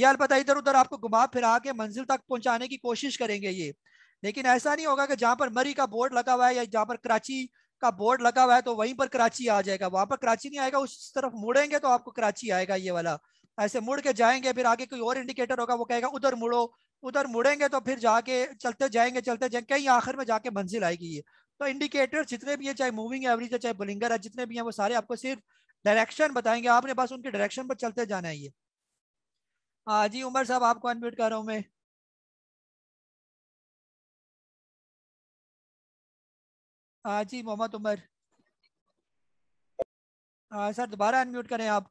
यह अलबत्ता इधर उधर आपको घुमा फिरा के मंजिल तक पहुंचाने की कोशिश करेंगे ये लेकिन ऐसा नहीं होगा कि जहां पर मरी का बोर्ड लगा हुआ है या जहाँ पर कराची का बोर्ड लगा हुआ है तो वहीं पर कराची आ जाएगा वहां पर कराची नहीं आएगा उस तरफ मुड़ेंगे तो आपको कराची आएगा ये वाला ऐसे मुड़ के जाएंगे फिर आगे कोई और इंडिकेटर होगा वो कहेगा उधर मुड़ो उधर मुड़ेंगे तो फिर जाके चलते जाएंगे चलते जाएंगे कहीं आखिर में जाके मंजिल आएगी ये तो इंडिकेटर जितने भी है चाहे मूविंग एवरेज है चाहे बुलिंगर है जितने भी हैं वो सारे आपको सिर्फ डायरेक्शन बताएंगे आपने बस उनके डायरेक्शन पर चलते जाना है ये हाँ जी उमर साहब आपको अनम्यूट कर रहा हूँ मैं हाँ जी मोहम्मद उमर हाँ सर दोबारा अनम्यूट करें आप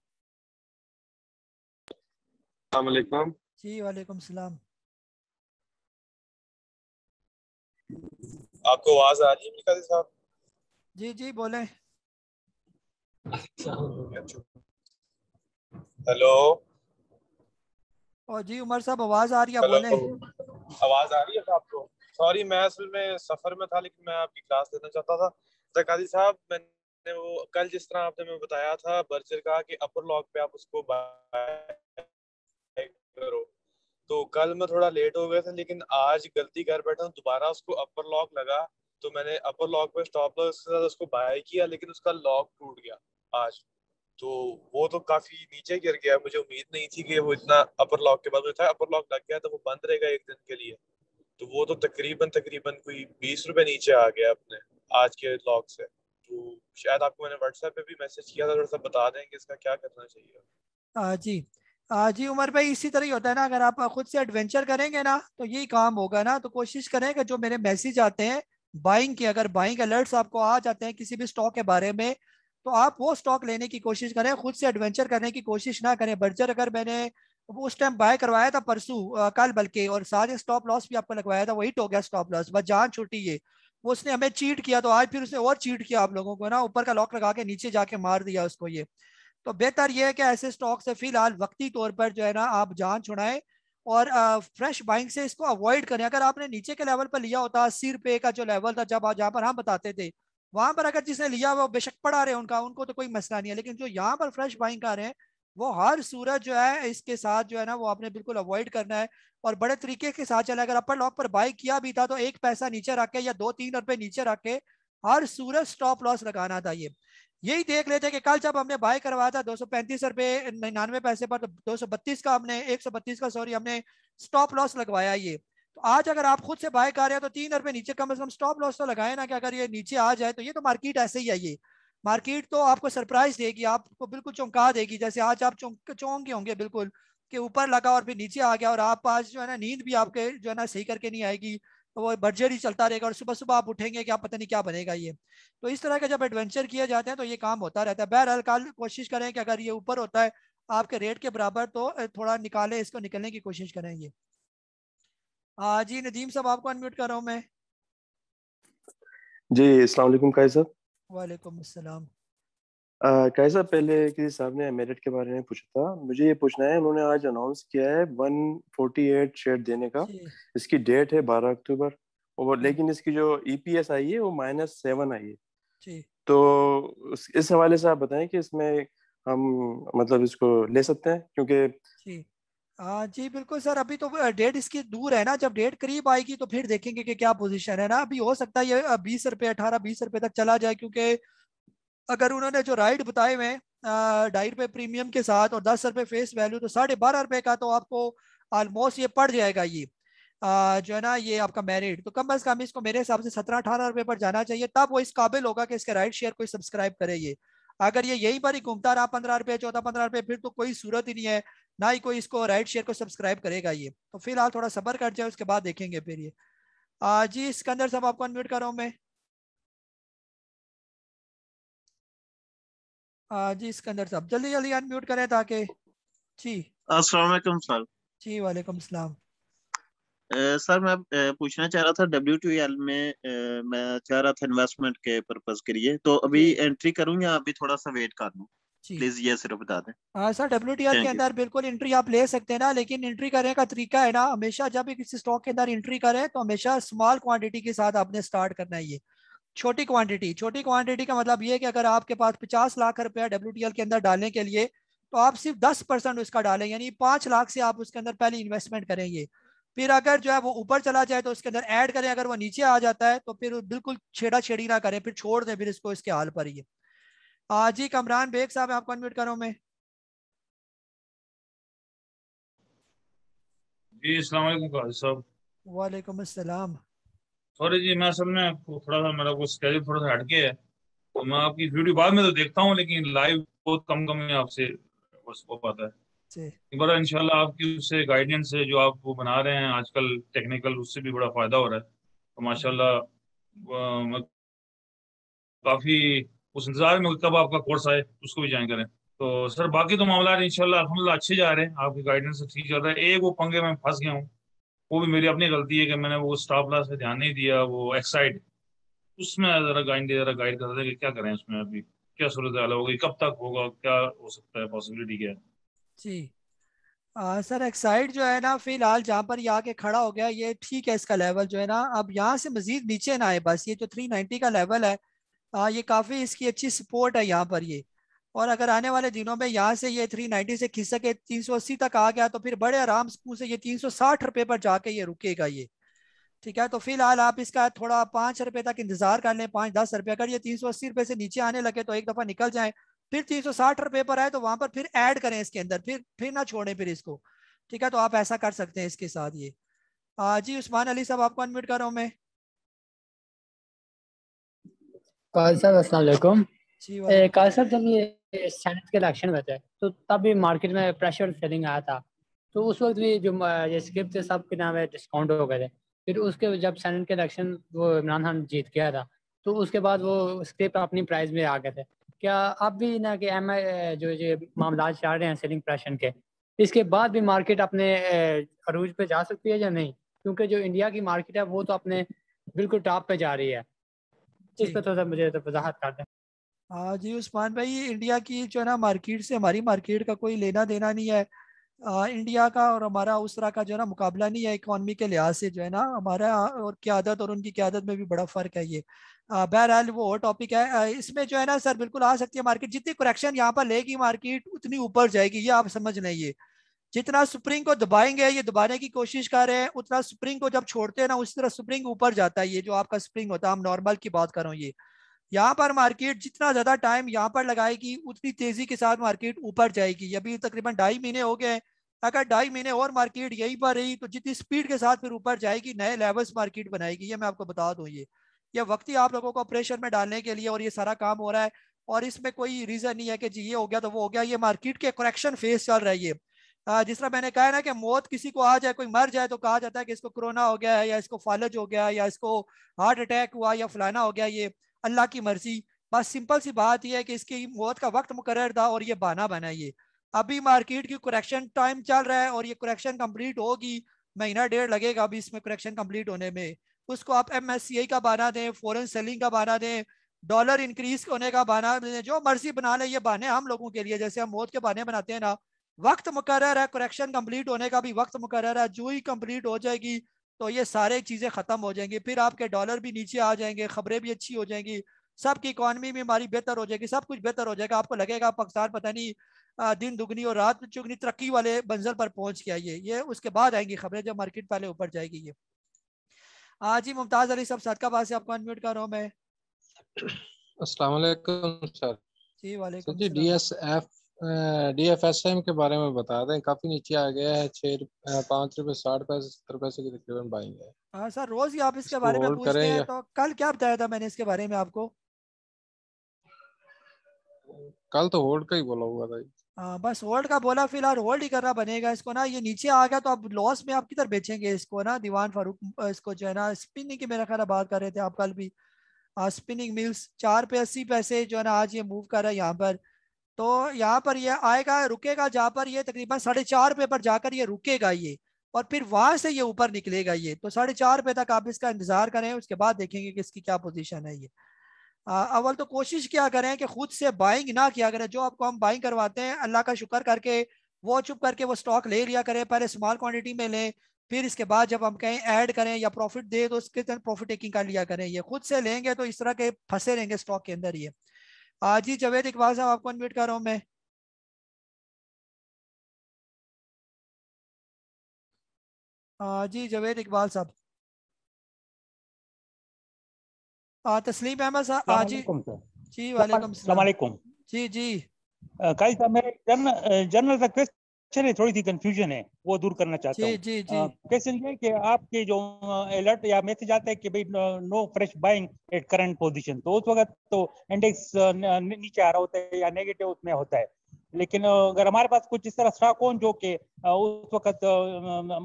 वालेकुम जी वालेकुम सलाम आपको आवाज आ रही है साहब जी जी बोले हेलो और जी उमर साहब आवाज आ रही है बोले आवाज आ रही है आपको सॉरी मैं असल में सफर में था लेकिन मैं आपकी क्लास लेना चाहता था जकादी साहब मैंने वो कल जिस तरह आपने मैं बताया था बर्चर का कि अपर लॉक पे आप उसको बाय करो तो कल मैं थोड़ा लेट हो गया था लेकिन आज गलती कर बैठा हूँ दोबारा उसको अपर लॉक लगा तो मैंने अपर लॉक पे स्टॉप लॉस के साथ उसको बाय किया लेकिन उसका लॉक टूट गया आज तो वो तो काफी नीचे गिर गया मुझे उम्मीद नहीं थी कि वो इतना अपर लॉक के बाद था अपर लॉक लग गया तो वो बंद रहेगा एक दिन के लिए तो वो तो तकरीबन तकरीबन कोई बीस रुपए नीचे आ गया अपने आज के लॉक से तो शायद आपको मैंने व्हाट्सएप पे भी मैसेज किया था थोड़ा सा बता दें कि इसका क्या करना चाहिए जी जी उमर भाई इसी तरह ही होता है ना अगर आप खुद से एडवेंचर करेंगे ना तो यही काम होगा ना तो कोशिश करें कि जो मेरे मैसेज आते हैं बाइंग के अगर बाइंग अलर्ट्स आपको आ जाते हैं किसी भी स्टॉक के बारे में तो आप वो स्टॉक लेने की कोशिश करें खुद से एडवेंचर करने की कोशिश ना करें बर्जर अगर मैंने उस टाइम बाय करवाया था परसों कल बल्कि और सारे स्टॉप लॉस भी आपको लगवाया था वही टो तो गया स्टॉप लॉस बस जान छुट्टी ये उसने हमें चीट किया तो आज फिर उसने और चीट किया आप लोगों को ना ऊपर का लॉक लगा के नीचे जाके मार दिया उसको ये तो बेहतर यह है कि ऐसे स्टॉक से फिलहाल वक्ती तौर पर जो है ना आप जान छुड़ाएं और फ्रेश बाइंग से इसको अवॉइड करें अगर आपने नीचे के लेवल पर लिया होता अस्सी रुपये का जो लेवल था जब जहाँ पर हम बताते थे वहां पर अगर जिसने लिया वो बेशक पड़ा रहे उनका उनको तो कोई मसला नहीं है लेकिन जो यहाँ पर फ्रेश बाइंग कर रहे हैं वो हर सूरत जो है इसके साथ जो है ना वो आपने बिल्कुल अवॉइड करना है और बड़े तरीके के साथ चला अगर अपर लॉक पर बाई किया भी था तो एक पैसा नीचे रख के या दो तीन रुपए नीचे रख के हर सूरज स्टॉप लॉस लगाना था ये यही देख लेते हैं कि कल जब हमने बाय करवाया था दो सौ पैंतीस रुपए निन्यानवे पैसे पर तो दो सौ बत्तीस का हमने एक सौ बत्तीस का सॉरी हमने स्टॉप लॉस लगवाया ये तो आज अगर आप खुद से बाय कर रहे हो तो तीन रुपए नीचे कम से कम स्टॉप लॉस तो लगाए ना कि अगर ये नीचे आ जाए तो ये तो मार्केट ऐसे ही है ये मार्केट तो आपको सरप्राइज देगी आपको बिल्कुल चौंका देगी जैसे आज आप चौंके होंगे बिल्कुल के ऊपर लगा और फिर नीचे आ गया और आप आज जो है ना नींद भी आपके जो है ना सही करके नहीं आएगी तो वो वो ही चलता रहेगा और सुबह सुबह आप उठेंगे कि आप पता नहीं क्या बनेगा ये तो इस तरह का जब एडवेंचर किया जाते हैं तो ये काम होता रहता है बहरहाल काल कोशिश करें कि अगर ये ऊपर होता है आपके रेट के बराबर तो थोड़ा निकालें इसको निकलने की कोशिश करें ये हाँ जी नदीम साहब आपको अनम्यूट कर रहा हूँ मैं जी असलम काई वालेकुम असलम कैसा पहले किसी साहब ने मेरिट के बारे में पूछा था मुझे ये पूछना है उन्होंने आज अनाउंस किया है 148 शेयर देने का इसकी डेट है 12 अक्टूबर और लेकिन इसकी जो ईपीएस e आई है वो माइनस सेवन आई है तो इस हवाले से आप बताएं कि इसमें हम मतलब इसको ले सकते हैं क्योंकि जी बिल्कुल सर अभी तो डेट इसकी दूर है ना जब डेट करीब आएगी तो फिर देखेंगे कि क्या पोजीशन है ना अभी हो सकता है ये बीस रुपए अठारह बीस रुपए तक चला जाए क्योंकि अगर उन्होंने जो राइट बताए हुए ढाई रुपये प्रीमियम के साथ और दस रुपये फेस वैल्यू तो साढ़े बारह रुपये का तो आपको ऑलमोस्ट ये पड़ जाएगा ये आ, जो है ना ये आपका मेरिट तो कम अज़ कम इसको मेरे हिसाब से सत्रह अठारह रुपये पर जाना चाहिए तब वो इस काबिल होगा कि इसके राइट शेयर कोई सब्सक्राइब करे ये अगर ये यहीं पर ही घूमता रहा पंद्रह रुपये चौदह पंद्रह रुपये फिर तो कोई सूरत ही नहीं है ना ही कोई इसको राइट शेयर को सब्सक्राइब करेगा ये तो फिलहाल थोड़ा सबर कर जाए उसके बाद देखेंगे फिर ये आ, जी सिकंदर साहब आपको अनम्यूट कर रहा हूँ मैं जी इसके अंदर सब जल्दी जल्दी अनम्यूट करें ताकि जी असलाकुम सर जी वालेकुम सलाम सर मैं पूछना चाह रहा था डब्ल्यू टी एल में मैं चाह रहा था इन्वेस्टमेंट के पर्पज के लिए तो अभी एंट्री करूँ या अभी थोड़ा सा वेट कर लूँ प्लीज ये सिर्फ बता दें सर डब्ल्यू टी के अंदर बिल्कुल एंट्री आप ले सकते हैं ना लेकिन एंट्री करने का तरीका है ना हमेशा जब भी किसी स्टॉक के अंदर एंट्री करें तो हमेशा स्मॉल क्वान्टिटी के साथ आपने स्टार्ट करना है ये छोटी क्वांटिटी छोटी क्वांटिटी का मतलब ये है कि अगर आपके पास 50 लाख रुपया डब्ल्यू के अंदर डालने के लिए तो आप सिर्फ 10 परसेंट उसका डालें यानी 5 लाख से आप उसके अंदर पहले इन्वेस्टमेंट करेंगे फिर अगर जो है वो ऊपर चला जाए तो उसके अंदर ऐड करें अगर वो नीचे आ जाता है तो फिर बिल्कुल छेड़ा छेड़ी ना करें फिर छोड़ दें फिर इसको इसके हाल पर ही आज हाँ ही कमरान बेग साहब आपको अनम्यूट करो मैं जी अस्सलाम वालेकुम साहब वालेकुम अस्सलाम सॉरी जी मैं असल में थोड़ा सा मेरा कुछ स्केड्यूल थोड़ा सा हटके है तो मैं आपकी वीडियो बाद में तो देखता हूँ लेकिन लाइव बहुत कम कम है आपसे हो पाता है बड़ा इनशाला आपकी उससे गाइडेंस से जो आप वो बना रहे हैं आजकल टेक्निकल उससे भी बड़ा फायदा हो रहा है तो माशाल्लाह काफी उस इंतजार में कब आपका कोर्स आए उसको भी ज्वाइन करें तो सर बाकी तो मामला इनशाला अलहमदिल्ला अच्छे जा रहे हैं आपकी गाइडेंस से ठीक चल रहा है एक वो पंगे में फंस गया हूँ वो भी मेरी अपनी गलती है कि मैंने वो स्टाफ लॉस से ध्यान नहीं दिया वो एक्साइड उसमें जरा गाइड जरा गाइड करते थे कि क्या करें उसमें अभी क्या सूरत हाल होगी कब तक होगा क्या हो सकता है पॉसिबिलिटी क्या है जी आ, सर एक्साइड जो है ना फिलहाल जहाँ पर यहाँ के खड़ा हो गया ये ठीक है इसका लेवल जो है ना अब यहाँ से मजीद नीचे ना आए बस ये जो 390 का लेवल है आ, ये काफ़ी इसकी अच्छी सपोर्ट है यहाँ पर ये और अगर आने वाले दिनों में यहाँ से ये 390 से खिसक के 380 तक आ गया तो फिर बड़े आराम से ये 360 रुपए पर जाके ये रुकेगा ये ठीक है तो फिलहाल आप इसका थोड़ा पाँच रुपए तक इंतजार कर लें पाँच दस रुपये अगर ये तीन सौ अस्सी से नीचे आने लगे तो एक दफ़ा निकल जाए फिर तीन सौ साठ रुपए पर आए तो वहाँ पर फिर ऐड करें इसके अंदर फिर फिर ना छोड़ें फिर इसको ठीक है तो आप ऐसा कर सकते हैं इसके साथ ये जी उस्मान अली साहब आपको अनम्यूट कर रहा हूँ मैं जी जब ये सेनेट के इलेक्शन हुए थे तो तब भी मार्केट में प्रेशर सेलिंग आया था तो उस वक्त भी जो स्क्रिप्ट थे सब के नाम है डिस्काउंट हो गए थे फिर उसके जब सेनेट के इलेक्शन वो इमरान खान जीत गया था तो उसके बाद वो स्क्रिप्ट अपनी प्राइस में आ गए थे क्या अब भी ना कि एम जो ये मामला चल रहे हैं सेलिंग प्रेशर के इसके बाद भी मार्केट अपने अरूज पे जा सकती है या नहीं क्योंकि जो इंडिया की मार्केट है वो तो अपने बिल्कुल टॉप पे जा रही है इस पर थोड़ा मुझे तो वजाहत कर दें हाँ जी उस्मान भाई इंडिया की जो है ना मार्केट से हमारी मार्केट का कोई लेना देना नहीं है आ, इंडिया का और हमारा उस तरह का जो है ना मुकाबला नहीं है इकॉनमी के लिहाज से जो है ना हमारा और क्यादत और उनकी क्यादत में भी बड़ा फ़र्क है ये बहरहाल वो और टॉपिक है आ, इसमें जो है ना सर बिल्कुल आ सकती है मार्केट जितनी करेक्शन यहाँ पर लेगी मार्केट उतनी ऊपर जाएगी ये आप समझ लेंगे जितना स्प्रिंग को दबाएंगे ये दबाने की कोशिश कर रहे हैं उतना स्प्रिंग को जब छोड़ते हैं ना उस तरह स्प्रिंग ऊपर जाता है ये जो आपका स्प्रिंग होता है हम नॉर्मल की बात करो ये यहाँ पर मार्केट जितना ज्यादा टाइम यहाँ पर लगाएगी उतनी तेजी के साथ मार्केट ऊपर जाएगी अभी तकरीबन ढाई महीने हो गए अगर ढाई महीने और मार्केट यहीं पर रही तो जितनी स्पीड के साथ फिर ऊपर जाएगी नए लेवल्स मार्केट बनाएगी ये मैं आपको बता दूँ ये ये वक्त ही आप लोगों को प्रेशर में डालने के लिए और ये सारा काम हो रहा है और इसमें कोई रीजन नहीं है कि जी ये हो गया तो वो हो गया ये मार्केट के करेक्शन फेस चल रहा है ये जिस तरह मैंने कहा ना कि मौत किसी को आ जाए कोई मर जाए तो कहा जाता है कि इसको कोरोना हो गया है या इसको फालज हो गया या इसको हार्ट अटैक हुआ या फलाना हो गया ये अल्लाह की मर्जी बस सिंपल सी बात यह है कि इसकी मौत का वक्त मुकर था और ये बहाना बना ये अभी मार्केट की करेक्शन टाइम चल रहा है और ये करेक्शन कंप्लीट होगी महीना डेढ़ लगेगा अभी इसमें करेक्शन कंप्लीट होने में उसको आप एम का बहाना दें फॉरन सेलिंग का बहाना दें डॉलर इंक्रीज होने का बहाना दें जो मर्जी बना लें ये बहाने हम लोगों के लिए जैसे हम मौत के बहाने बनाते हैं ना वक्त मुकर है करेक्शन कम्प्लीट होने का भी वक्त मुकर है जो ही कम्प्लीट हो जाएगी तो ये सारे चीज़ें ख़त्म हो जाएंगी फिर आपके डॉलर भी नीचे आ जाएंगे खबरें भी अच्छी हो जाएंगी सबकी इकॉनमी भी हमारी बेहतर हो जाएगी सब कुछ बेहतर हो जाएगा आपको लगेगा पाकिस्तान पता नहीं दिन दुगनी और रात चुगनी तरक्की वाले मंजिल पर पहुंच गया ये ये उसके बाद आएंगी खबरें जब मार्केट पहले ऊपर जाएगी ये आज ही मुमताज अली सब पास से आपको अनम्यूट कर रहा हूँ मैं अस्सलाम सर जी वालेकुम जी डीएफएसएम के बारे में बता दें काफी नीचे आ गया है छह पांच रुपए साठ पैसे सत्तर पैसे की तकरीबन बाइंग है हाँ सर रोज ही आप इसके बारे में पूछते हैं तो कल क्या बताया था मैंने इसके बारे में आपको कल तो होल्ड का ही बोला हुआ था आ, हाँ, बस होल्ड का बोला फिलहाल होल्ड ही करना बनेगा इसको ना ये नीचे आ गया तो आप लॉस में आप किधर बेचेंगे इसको ना दीवान फारूक इसको जो है ना स्पिनिंग की मेरा ख्याल बात कर रहे थे आप कल भी आ, स्पिनिंग मिल्स चार पे अस्सी पैसे जो है ना आज ये मूव कर रहा है यहाँ पर तो यहाँ पर ये आएगा रुकेगा जहाँ पर ये तकरीबन साढ़े चार पे पर जाकर ये रुकेगा ये और फिर वहां से ये ऊपर निकलेगा ये तो साढ़े चार पे तक आप इसका इंतजार करें उसके बाद देखेंगे कि इसकी क्या पोजीशन है ये अव्वल तो कोशिश क्या करें कि खुद से बाइंग ना किया करें जो आपको हम बाइंग करवाते हैं अल्लाह का शुक्र करके वो चुप करके वो स्टॉक ले लिया करें पहले स्मॉल क्वान्टिटी में लें फिर इसके बाद जब हम कहें ऐड करें या प्रॉफिट दें तो उसके तरह प्रॉफिट टेकिंग कर लिया करें ये खुद से लेंगे तो इस तरह के फंसे रहेंगे स्टॉक के अंदर ये आज ही जवेद इकबाल साहब आपको अनम्यूट कर रहा हूँ मैं जी जवेद इकबाल साहब तस्लीम अहमद साहब आज जी वालेकुम जी जी कल साहब मैं रिक्वेस्ट चले थोड़ी सी कंफ्यूजन है वो दूर करना चाहता हूँ जी जी कैसे कि आपके जो अलर्ट या मैसेज आता है कि भाई no fresh buying at current position तो उस वक्त तो इंडेक्स नीचे आ रहा होता है या नेगेटिव उसमें होता है लेकिन अगर हमारे पास कुछ इस तरह स्टॉक हो जो कि उस वक्त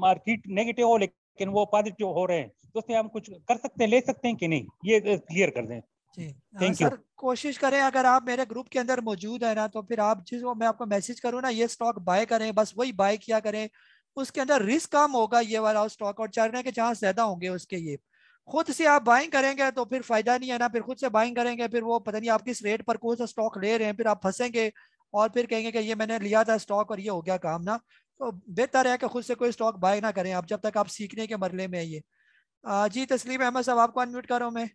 मार्केट नेगेटिव हो लेकिन वो पॉजिटिव हो रहे हैं तो उसमें हम कुछ कर सकते हैं ले सकते हैं कि नहीं ये क्लियर कर दें जी हाँ, सर कोशिश करें अगर आप मेरे ग्रुप के अंदर मौजूद है ना तो फिर आप जिस वो मैं आपको मैसेज करूँ ना ये स्टॉक बाय करें बस वही बाय किया करें उसके अंदर रिस्क कम होगा ये वाला स्टॉक और चढ़ने के चांस ज्यादा होंगे उसके ये खुद से आप बाइंग करेंगे तो फिर फायदा नहीं है ना फिर खुद से बाइंग करेंगे फिर वो पता नहीं आप किस रेट पर कौन सा स्टॉक ले रहे हैं फिर आप फंसेंगे और फिर कहेंगे कि ये मैंने लिया था स्टॉक और ये हो गया काम ना तो बेहतर है कि खुद से कोई स्टॉक बाय ना करें आप जब तक आप सीखने के मरले में है ये जी तस्लीम अहमद साहब आपको अनम्यूट करो मैं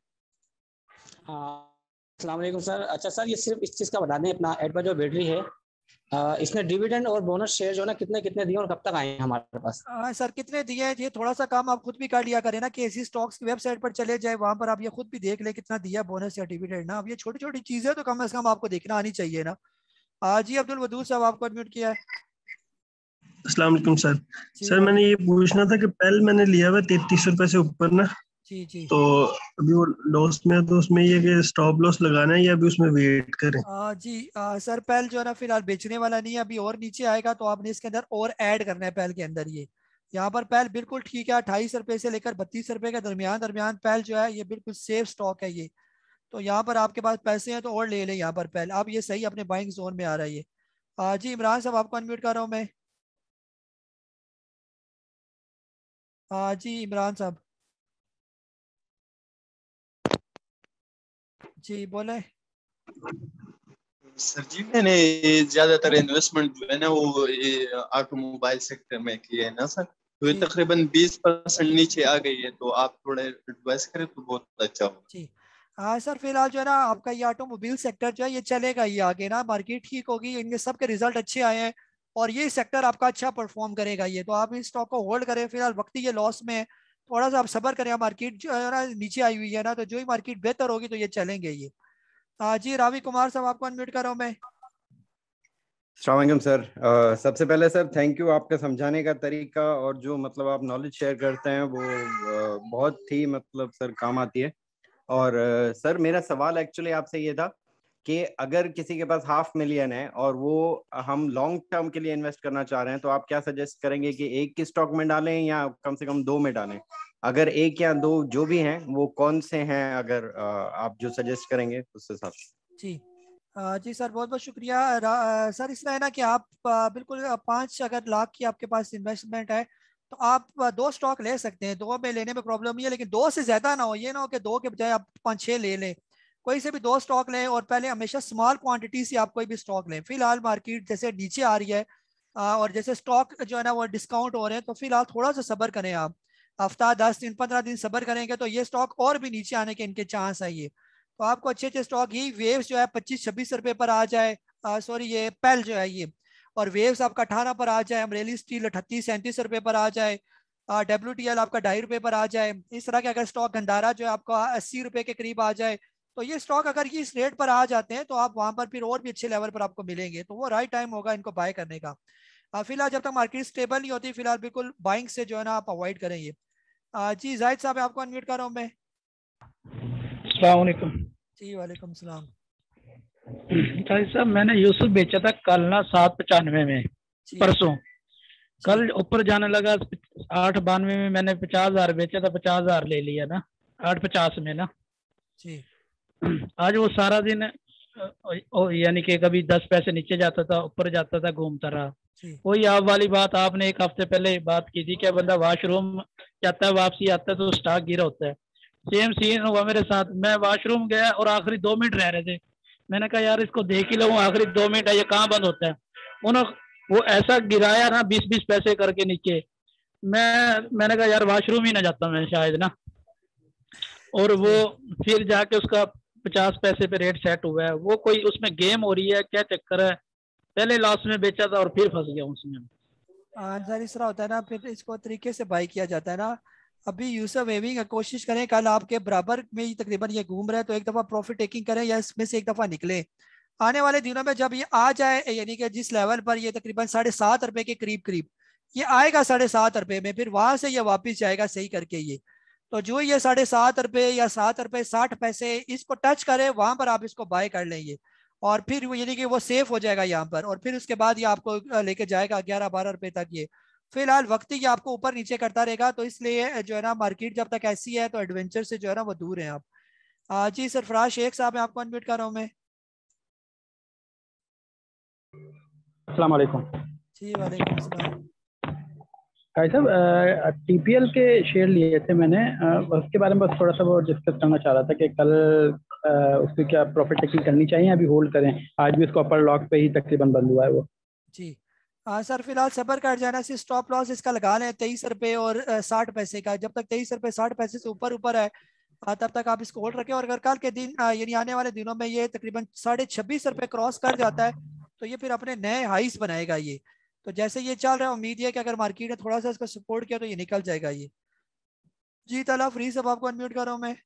हाँ। असलम सर अच्छा सर ये सिर्फ इस चीज़ का बता दें अपना एडवा जो बैटरी है आ, इसमें डिविडेंड और बोनस शेयर जो ना कितने कितने दिए और कब तक आए हैं हमारे पास आ, सर कितने दिए हैं ये थोड़ा सा काम आप खुद भी कर लिया करें ना कि ऐसी स्टॉक्स की वेबसाइट पर चले जाए वहाँ पर आप ये खुद भी देख ले कितना दिया बोनस या डिविडेंड ना अब ये छोटी छोटी चीजें तो कम अज कम आपको देखना आनी चाहिए ना आज ही अब्दुल वदूद साहब आपको एडमिट किया है असलम सर सर मैंने ये पूछना था कि पहले मैंने लिया हुआ तैतीस रुपए से ऊपर ना जी जी तो अभी वो लॉस में तो उसमें ये कि स्टॉप लॉस लगाना है या अभी उसमें वेट करें आ, जी आ, सर पहल जो है ना फिलहाल बेचने वाला नहीं है अभी और नीचे आएगा तो आपने इसके अंदर और ऐड करना है पहल के अंदर ये यहाँ पर पहल बिल्कुल ठीक है अट्ठाईस रुपए से लेकर बत्तीस रुपए के दरमियान दरमियान पहल जो है ये बिल्कुल सेफ स्टॉक है ये तो यहाँ पर आपके पास पैसे हैं तो और ले लें यहाँ पर पहल आप ये सही अपने बाइंग जोन में आ रहा है ये जी इमरान साहब आपको अनम्यूट कर रहा हूँ मैं हाँ जी इमरान साहब जी बोले सर जी मैंने ज्यादातर इन्वेस्टमेंट जो है ना वो ऑटोमोबाइल सेक्टर में किए है ना सर तो ये तकरीबन 20 परसेंट नीचे आ गई है तो आप थोड़े एडवाइस करें तो बहुत अच्छा हो जी हाँ सर फिलहाल जो है ना आपका ये ऑटोमोबाइल सेक्टर जो है ये चलेगा ये आगे ना मार्केट ठीक होगी इनके सबके रिजल्ट अच्छे आए हैं और ये सेक्टर आपका अच्छा परफॉर्म करेगा ये तो आप इस स्टॉक को होल्ड करें फिलहाल वक्त ये लॉस में है थोड़ा सा आप सबर करें मार्केट जो है ना नीचे आई हुई है ना तो जो ही मार्केट बेहतर होगी तो ये चलेंगे ये हाँ जी रावी कुमार साहब आपको अनम्यूट कर रहा हूँ मैं सलामकुम सर uh, सबसे पहले सर थैंक यू आपका समझाने का तरीका और जो मतलब आप नॉलेज शेयर करते हैं वो uh, बहुत ही मतलब सर काम आती है और uh, सर मेरा सवाल एक्चुअली आपसे ये था कि अगर किसी के पास हाफ मिलियन है और वो हम लॉन्ग टर्म के लिए इन्वेस्ट करना चाह रहे हैं तो आप क्या सजेस्ट करेंगे कि एक के स्टॉक में डालें या कम से कम दो में डालें अगर एक या दो जो भी हैं वो कौन से हैं अगर आप जो सजेस्ट करेंगे उस हिसाब से जी जी सर बहुत बहुत शुक्रिया सर इसमें है ना कि आप बिल्कुल पाँच अगर लाख की आपके पास इन्वेस्टमेंट है तो आप दो स्टॉक ले सकते हैं दो में लेने में प्रॉब्लम नहीं है लेकिन दो से ज़्यादा ना हो ये ना हो कि दो के बजाय आप पाँच छः ले लें कोई से भी दो स्टॉक लें और पहले हमेशा स्मॉल क्वांटिटी से आप कोई भी स्टॉक लें फिलहाल मार्केट जैसे नीचे आ रही है और जैसे स्टॉक जो है ना वो डिस्काउंट हो रहे हैं तो फिलहाल थोड़ा सा सबर करें आप हफ्ता दस दिन पंद्रह दिन सबर करेंगे तो ये स्टॉक और भी नीचे आने के इनके चांस है ये तो आपको अच्छे अच्छे स्टॉक यही वेव्स जो है पच्चीस छब्बीस रुपये पर आ जाए सॉरी ये पेल जो है ये और वेव्स आपका अठारह पर आ जाए अमरेली स्टील अठतीस सैंतीस रुपये पर आ जाए डब्ल्यू टी एल आपका ढाई रुपये पर आ जाए इस तरह के अगर स्टॉक गंदारा जो है आपका अस्सी रुपये के करीब आ जाए तो ये स्टॉक अगर इस रेट पर आ जाते हैं तो आप वहां पर फिर और भी अच्छे लेवल पर आपको मिलेंगे तो वो राइट टाइम होगा इनको बाय करने का फिलहाल जब तक मार्केट स्टेबल नहीं होती फिलहाल बिल्कुल बाइंग से जो है ना आप अवॉइड करें ये जी जाहिद साहब आपको अनम्यूट कर रहा हूँ मैं जी वालेकुम सलाम जाहिद साहब मैंने यूसुफ बेचा था कल ना सात पचानवे में परसों कल ऊपर जाने लगा आठ बानवे में मैंने पचास हजार बेचा था पचास हजार ले लिया ना आठ पचास में ना जी आज वो सारा दिन यानी कि कभी दस पैसे नीचे जाता था ऊपर जाता था घूमता रहा वही आप वाली बात आपने एक हफ्ते पहले बात की थी क्या बंदा वॉशरूम जाता है वापसी आता है तो स्टॉक गिरा होता है सेम सीन हुआ मेरे साथ मैं वॉशरूम गया और आखिरी दो मिनट रह रहे थे मैंने कहा यार इसको देख ही लू आखिरी दो मिनट है ये कहाँ बंद होता है उन्होंने वो ऐसा गिराया ना बीस बीस पैसे करके नीचे मैं मैंने कहा यार वॉशरूम ही ना जाता मैं शायद ना और वो फिर जाके उसका पचास पैसे पे रेट सेट हुआ है वो कोई उसमें गेम हो रही है क्या चक्कर है पहले लास्ट में बेचा था और फिर फंस गया उसमें हाँ सर इस तरह होता है ना फिर इसको तरीके से बाई किया जाता है ना अभी यूसफ एविंग कोशिश करें कल आपके बराबर में ही तकरीबन ये घूम रहा है तो एक दफा प्रॉफिट टेकिंग करें या इसमें से एक दफा निकले आने वाले दिनों में जब ये आ जाए यानी कि जिस लेवल पर ये तकरीबन साढ़े सात रुपए के करीब करीब ये आएगा साढ़े सात रुपए में फिर वहां से ये वापस जाएगा सही करके ये तो जो ये साढ़े सात रुपये या सात रुपये साठ पैसे इसको टच करे वहां पर आप इसको बाय कर लेंगे और फिर यानी कि वो सेफ हो जाएगा यहाँ पर और फिर उसके बाद ये आपको लेके जाएगा ग्यारह बारह रुपये तक ये फिलहाल वक्त ही आपको ऊपर नीचे करता रहेगा तो इसलिए जो है ना मार्केट जब तक ऐसी है तो एडवेंचर से जो है ना वो दूर है आप जी सर फराज शेख साहब आपको अनम्यूट कर रहा हूँ मैं जी वालेकुम भाई साहब टीपीएल के शेयर लिए थे मैंने आ, उसके बारे में बस थोड़ा सा वो डिस्कस करना चाह रहा था कि कल उसकी क्या प्रॉफिट टेकिंग करनी चाहिए अभी होल्ड करें आज भी उसको अपर लॉक पे ही तकरीबन बंद हुआ है वो जी आ, सर फिलहाल सबर कट जाना सिर्फ स्टॉप लॉस इसका लगा लें तेईस रुपये और साठ पैसे का जब तक तेईस रुपये साठ पैसे से ऊपर ऊपर है तब तक आप इसको होल्ड रखें और अगर कल के दिन यानी आने वाले दिनों में ये तकरीबन साढ़े छब्बीस रुपये क्रॉस कर जाता है तो ये फिर अपने नए हाइस बनाएगा ये तो जैसे ये चल रहा है उम्मीद है कि अगर मार्केट ने थोड़ा सा इसका सपोर्ट किया तो ये निकल जाएगा ये जी तला फ्री सब आपको अनम्यूट कर रहा हूँ मैं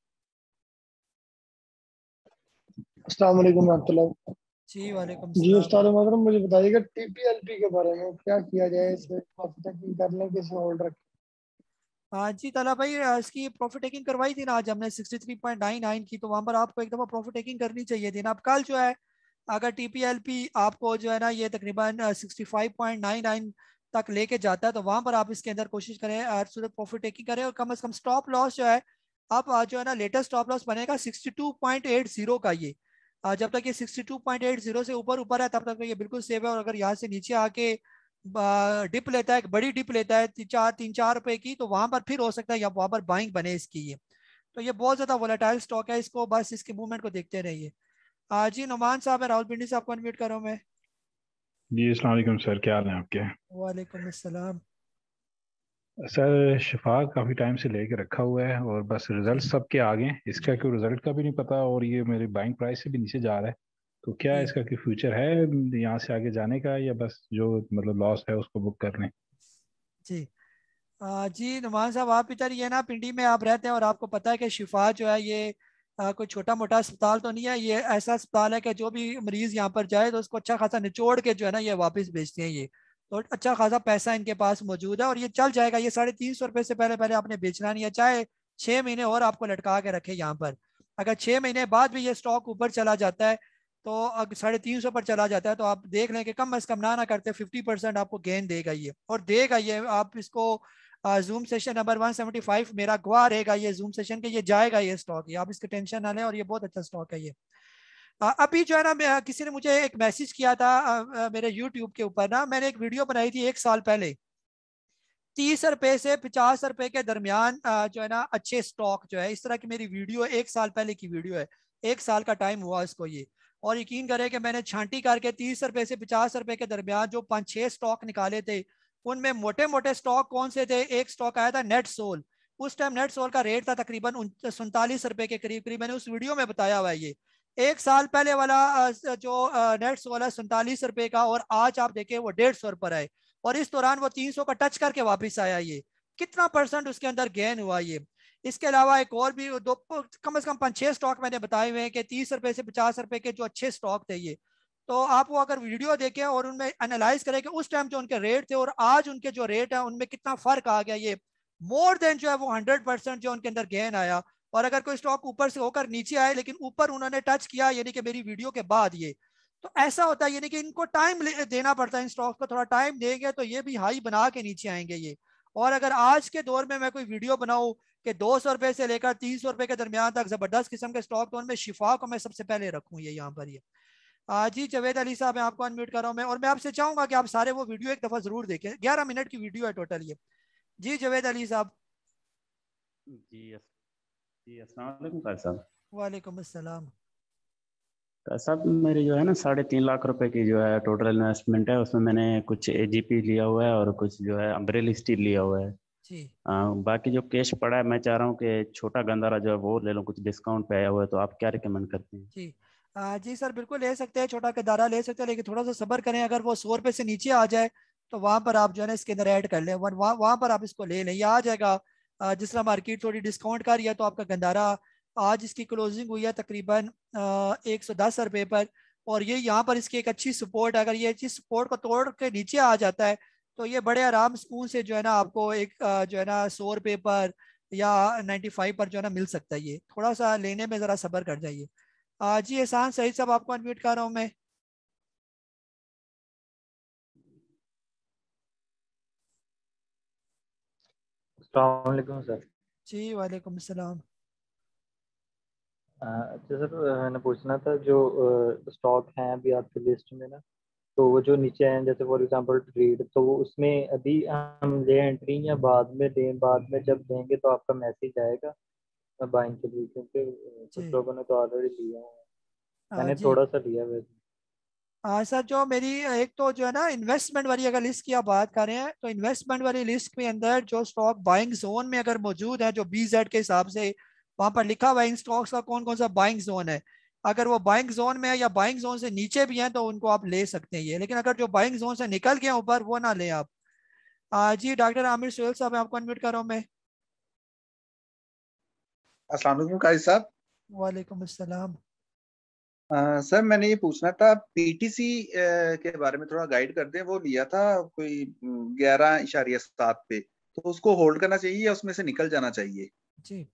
जी वालेकुम जी उस्ताद मगरम मुझे बताइएगा टीपीएलपी के बारे में क्या किया जाए इसे प्रॉफिट टेकिंग कर लें किसे होल्ड रखें हां जी तला भाई इसकी प्रॉफिट टेकिंग करवाई थी ना आज हमने 63.99 की तो वहां पर आपको एक दफ़ा प्रॉफिट टेकिंग करनी चाहिए थी ना अब कल जो है अगर टी आपको जो है ना ये तकरीबन सिक्सटी तक लेके जाता है तो वहाँ पर आप इसके अंदर कोशिश करें हर सूरत प्रॉफिट टेकिंग करें और कम अज़ कम स्टॉप लॉस जो है आप जो है ना लेटेस्ट स्टॉप लॉस बनेगा 62.80 का ये जब तक ये 62.80 से ऊपर ऊपर है तब तक तो ये बिल्कुल सेफ है और अगर यहाँ से नीचे आके डिप लेता है बड़ी डिप लेता है चार तीन चार रुपए की तो वहाँ पर फिर हो सकता है या वहाँ पर बाइंग बने इसकी ये तो ये बहुत ज़्यादा वोलाटाइल स्टॉक है इसको बस इसके मूवमेंट को देखते रहिए जी नुमान साहब है राहुल पिंडी साहब को अनम्यूट करो मैं जी अस्सलाम वालेकुम सर क्या हाल है आपके वालेकुम अस्सलाम सर शफाक काफ़ी टाइम से लेके रखा हुआ है और बस रिजल्ट सबके आ गए इसका क्यों रिजल्ट का भी नहीं पता और ये मेरे बाइंग प्राइस से भी नीचे जा रहा है तो क्या इसका कोई फ्यूचर है यहाँ से आगे जाने का या बस जो मतलब लॉस है उसको बुक कर लें जी आ, जी नुमान साहब आप इधर ये ना पिंडी में आप रहते हैं और आपको पता है कि शिफा जो है ये आ, कोई छोटा मोटा अस्पताल तो नहीं है ये ऐसा अस्पताल है कि जो भी मरीज यहाँ पर जाए तो उसको अच्छा खासा निचोड़ के जो है ना ये वापस भेजते हैं ये तो अच्छा खासा पैसा इनके पास मौजूद है और ये चल जाएगा ये साढ़े तीन सौ रुपए से पहले पहले आपने बेचना नहीं है चाहे छह महीने और आपको लटका के रखे यहाँ पर अगर छह महीने बाद भी ये स्टॉक ऊपर चला जाता है तो अगर साढ़े तीन सौ पर चला जाता है तो आप देख लें कि कम अज़ कम ना ना करते फिफ्टी परसेंट आपको गेंद देगा ये और देगा ये आप इसको जूम सेशन नंबर 175 मेरा गवा रहेगा ये जूम सेशन के ये जाएगा ये स्टॉक ये आप इसके टेंशन ना लें और ये बहुत अच्छा स्टॉक है ये अभी जो है ना किसी ने मुझे एक मैसेज किया था मेरे यूट्यूब के ऊपर ना मैंने एक वीडियो बनाई थी एक साल पहले तीस रुपए से पचास रुपए के दरमियान जो है ना अच्छे स्टॉक जो है इस तरह की मेरी वीडियो एक साल पहले की वीडियो है एक साल का टाइम हुआ इसको ये और यकीन करें कि मैंने छांटी करके तीस रुपए से पचास रुपए के दरमियान जो पांच छह स्टॉक निकाले थे उनमें मोटे मोटे स्टॉक कौन से थे एक स्टॉक आया था नेट सोल उस टाइम नेट सोल का रेट था तकरीबन सैतालीस रुपए के करीब करीब मैंने उस वीडियो में बताया हुआ ये एक साल पहले वाला जो नेट सोल है सैतालीस रुपए का और आज आप देखें वो डेढ़ सौ पर आए और इस दौरान वो तीन सौ का टच करके वापिस आया ये कितना परसेंट उसके अंदर गेन हुआ ये इसके अलावा एक और भी दो कम से कम पाँच छह स्टॉक मैंने बताए हुए हैं कि तीस रुपए से पचास रुपए के जो अच्छे स्टॉक थे ये तो आप वो अगर वीडियो देखें और उनमें एनालाइज करें कि उस टाइम जो उनके रेट थे और आज उनके जो रेट हैं उनमें कितना फ़र्क आ गया ये मोर देन जो है वो हंड्रेड परसेंट जो उनके अंदर गेन आया और अगर कोई स्टॉक ऊपर से होकर नीचे आए लेकिन ऊपर उन्होंने टच किया यानी कि मेरी वीडियो के बाद ये तो ऐसा होता है यानी कि इनको टाइम देना पड़ता है इन स्टॉक को थोड़ा टाइम देंगे तो ये भी हाई बना के नीचे आएंगे ये और अगर आज के दौर में मैं कोई वीडियो बनाऊँ कि दो सौ रुपये से लेकर तीन सौ रुपये के दरमियान तक ज़बरदस्त किस्म के स्टॉक तो उनमें शिफा को मैं सबसे पहले रखूँ ये यहाँ पर ये जी जवेद अली साहब मैं आपको अनम्यूट कर रहा हूँ मैं और मैं आपसे चाहूंगा कि आप सारे वो वीडियो एक दफा जरूर देखें ग्यारह मिनट की वीडियो है टोटल ये जी जवेद अली साहब जी जी साहब वालेकुम असलम साहब मेरी जो है ना साढ़े तीन लाख रुपए की जो है टोटल इन्वेस्टमेंट है उसमें मैंने कुछ एजीपी लिया हुआ है और कुछ जो है अम्ब्रेल स्टील लिया हुआ है आ, बाकी जो कैश पड़ा है मैं चाह रहा हूँ कि छोटा गंदारा जो है वो ले लो कुछ डिस्काउंट पे आया हुआ है तो आप क्या रिकमेंड करते हैं जी जी सर बिल्कुल ले सकते हैं छोटा किदारा ले सकते हैं लेकिन थोड़ा सा सबर करें अगर वो सौ रुपये से नीचे आ जाए तो वहाँ पर आप जो है ना इसके अंदर ऐड कर लें वन वहाँ वहाँ पर आप इसको ले लें यह आ जाएगा जिस तरह मार्केट थोड़ी डिस्काउंट कर रही है तो आपका गंदारा आज इसकी क्लोजिंग हुई है तकरीबन एक सौ दस रुपये पर और ये यहाँ पर इसकी एक अच्छी सपोर्ट अगर ये अच्छी सपोर्ट को तोड़ के नीचे आ जाता है तो ये बड़े आराम सुकून से जो है ना आपको एक जो है ना सौ रुपये पर या नाइन्टी फाइव पर जो है ना मिल सकता है ये थोड़ा सा लेने में ज़रा सबर कर जाइए जी एहसान सही सब आपको अनम्यूट कर रहा हूँ मैं वालेकुम सलाम अच्छा सर मैंने पूछना था जो स्टॉक हैं अभी आपके लिस्ट में ना तो वो जो नीचे हैं जैसे फॉर एग्जांपल ट्रेड तो उसमें अभी हम ले एंट्री या बाद में दें बाद में जब देंगे तो आपका मैसेज आएगा मैं बाइंग के लिए क्योंकि कुछ लोगों ने तो ऑलरेडी लिया है मैंने थोड़ा सा लिया वैसे हाँ सर जो मेरी एक तो जो है ना इन्वेस्टमेंट वाली अगर लिस्ट की आप बात कर रहे हैं तो इन्वेस्टमेंट वाली लिस्ट के अंदर जो स्टॉक बाइंग जोन में अगर मौजूद है जो बी जेड के हिसाब से वहाँ पर लिखा हुआ है इन स्टॉक्स का कौन कौन सा बाइंग जोन है अगर वो बाइंग जोन में है या बाइंग जोन से नीचे भी हैं तो उनको आप ले सकते हैं ये लेकिन अगर जो बाइंग जोन से निकल गए ऊपर वो ना लें आप आ, जी डॉक्टर आमिर सोहेल साहब आपको अनम्यूट कर रहा हूँ मैं वालेकुम सर मैंने ये पूछना था पीटीसी के बारे में थोड़ा गाइड कर दें वो लिया था कोई ग्यारह इशारिया सात पे तो उसको होल्ड करना चाहिए या उसमें से निकल जाना चाहिए जी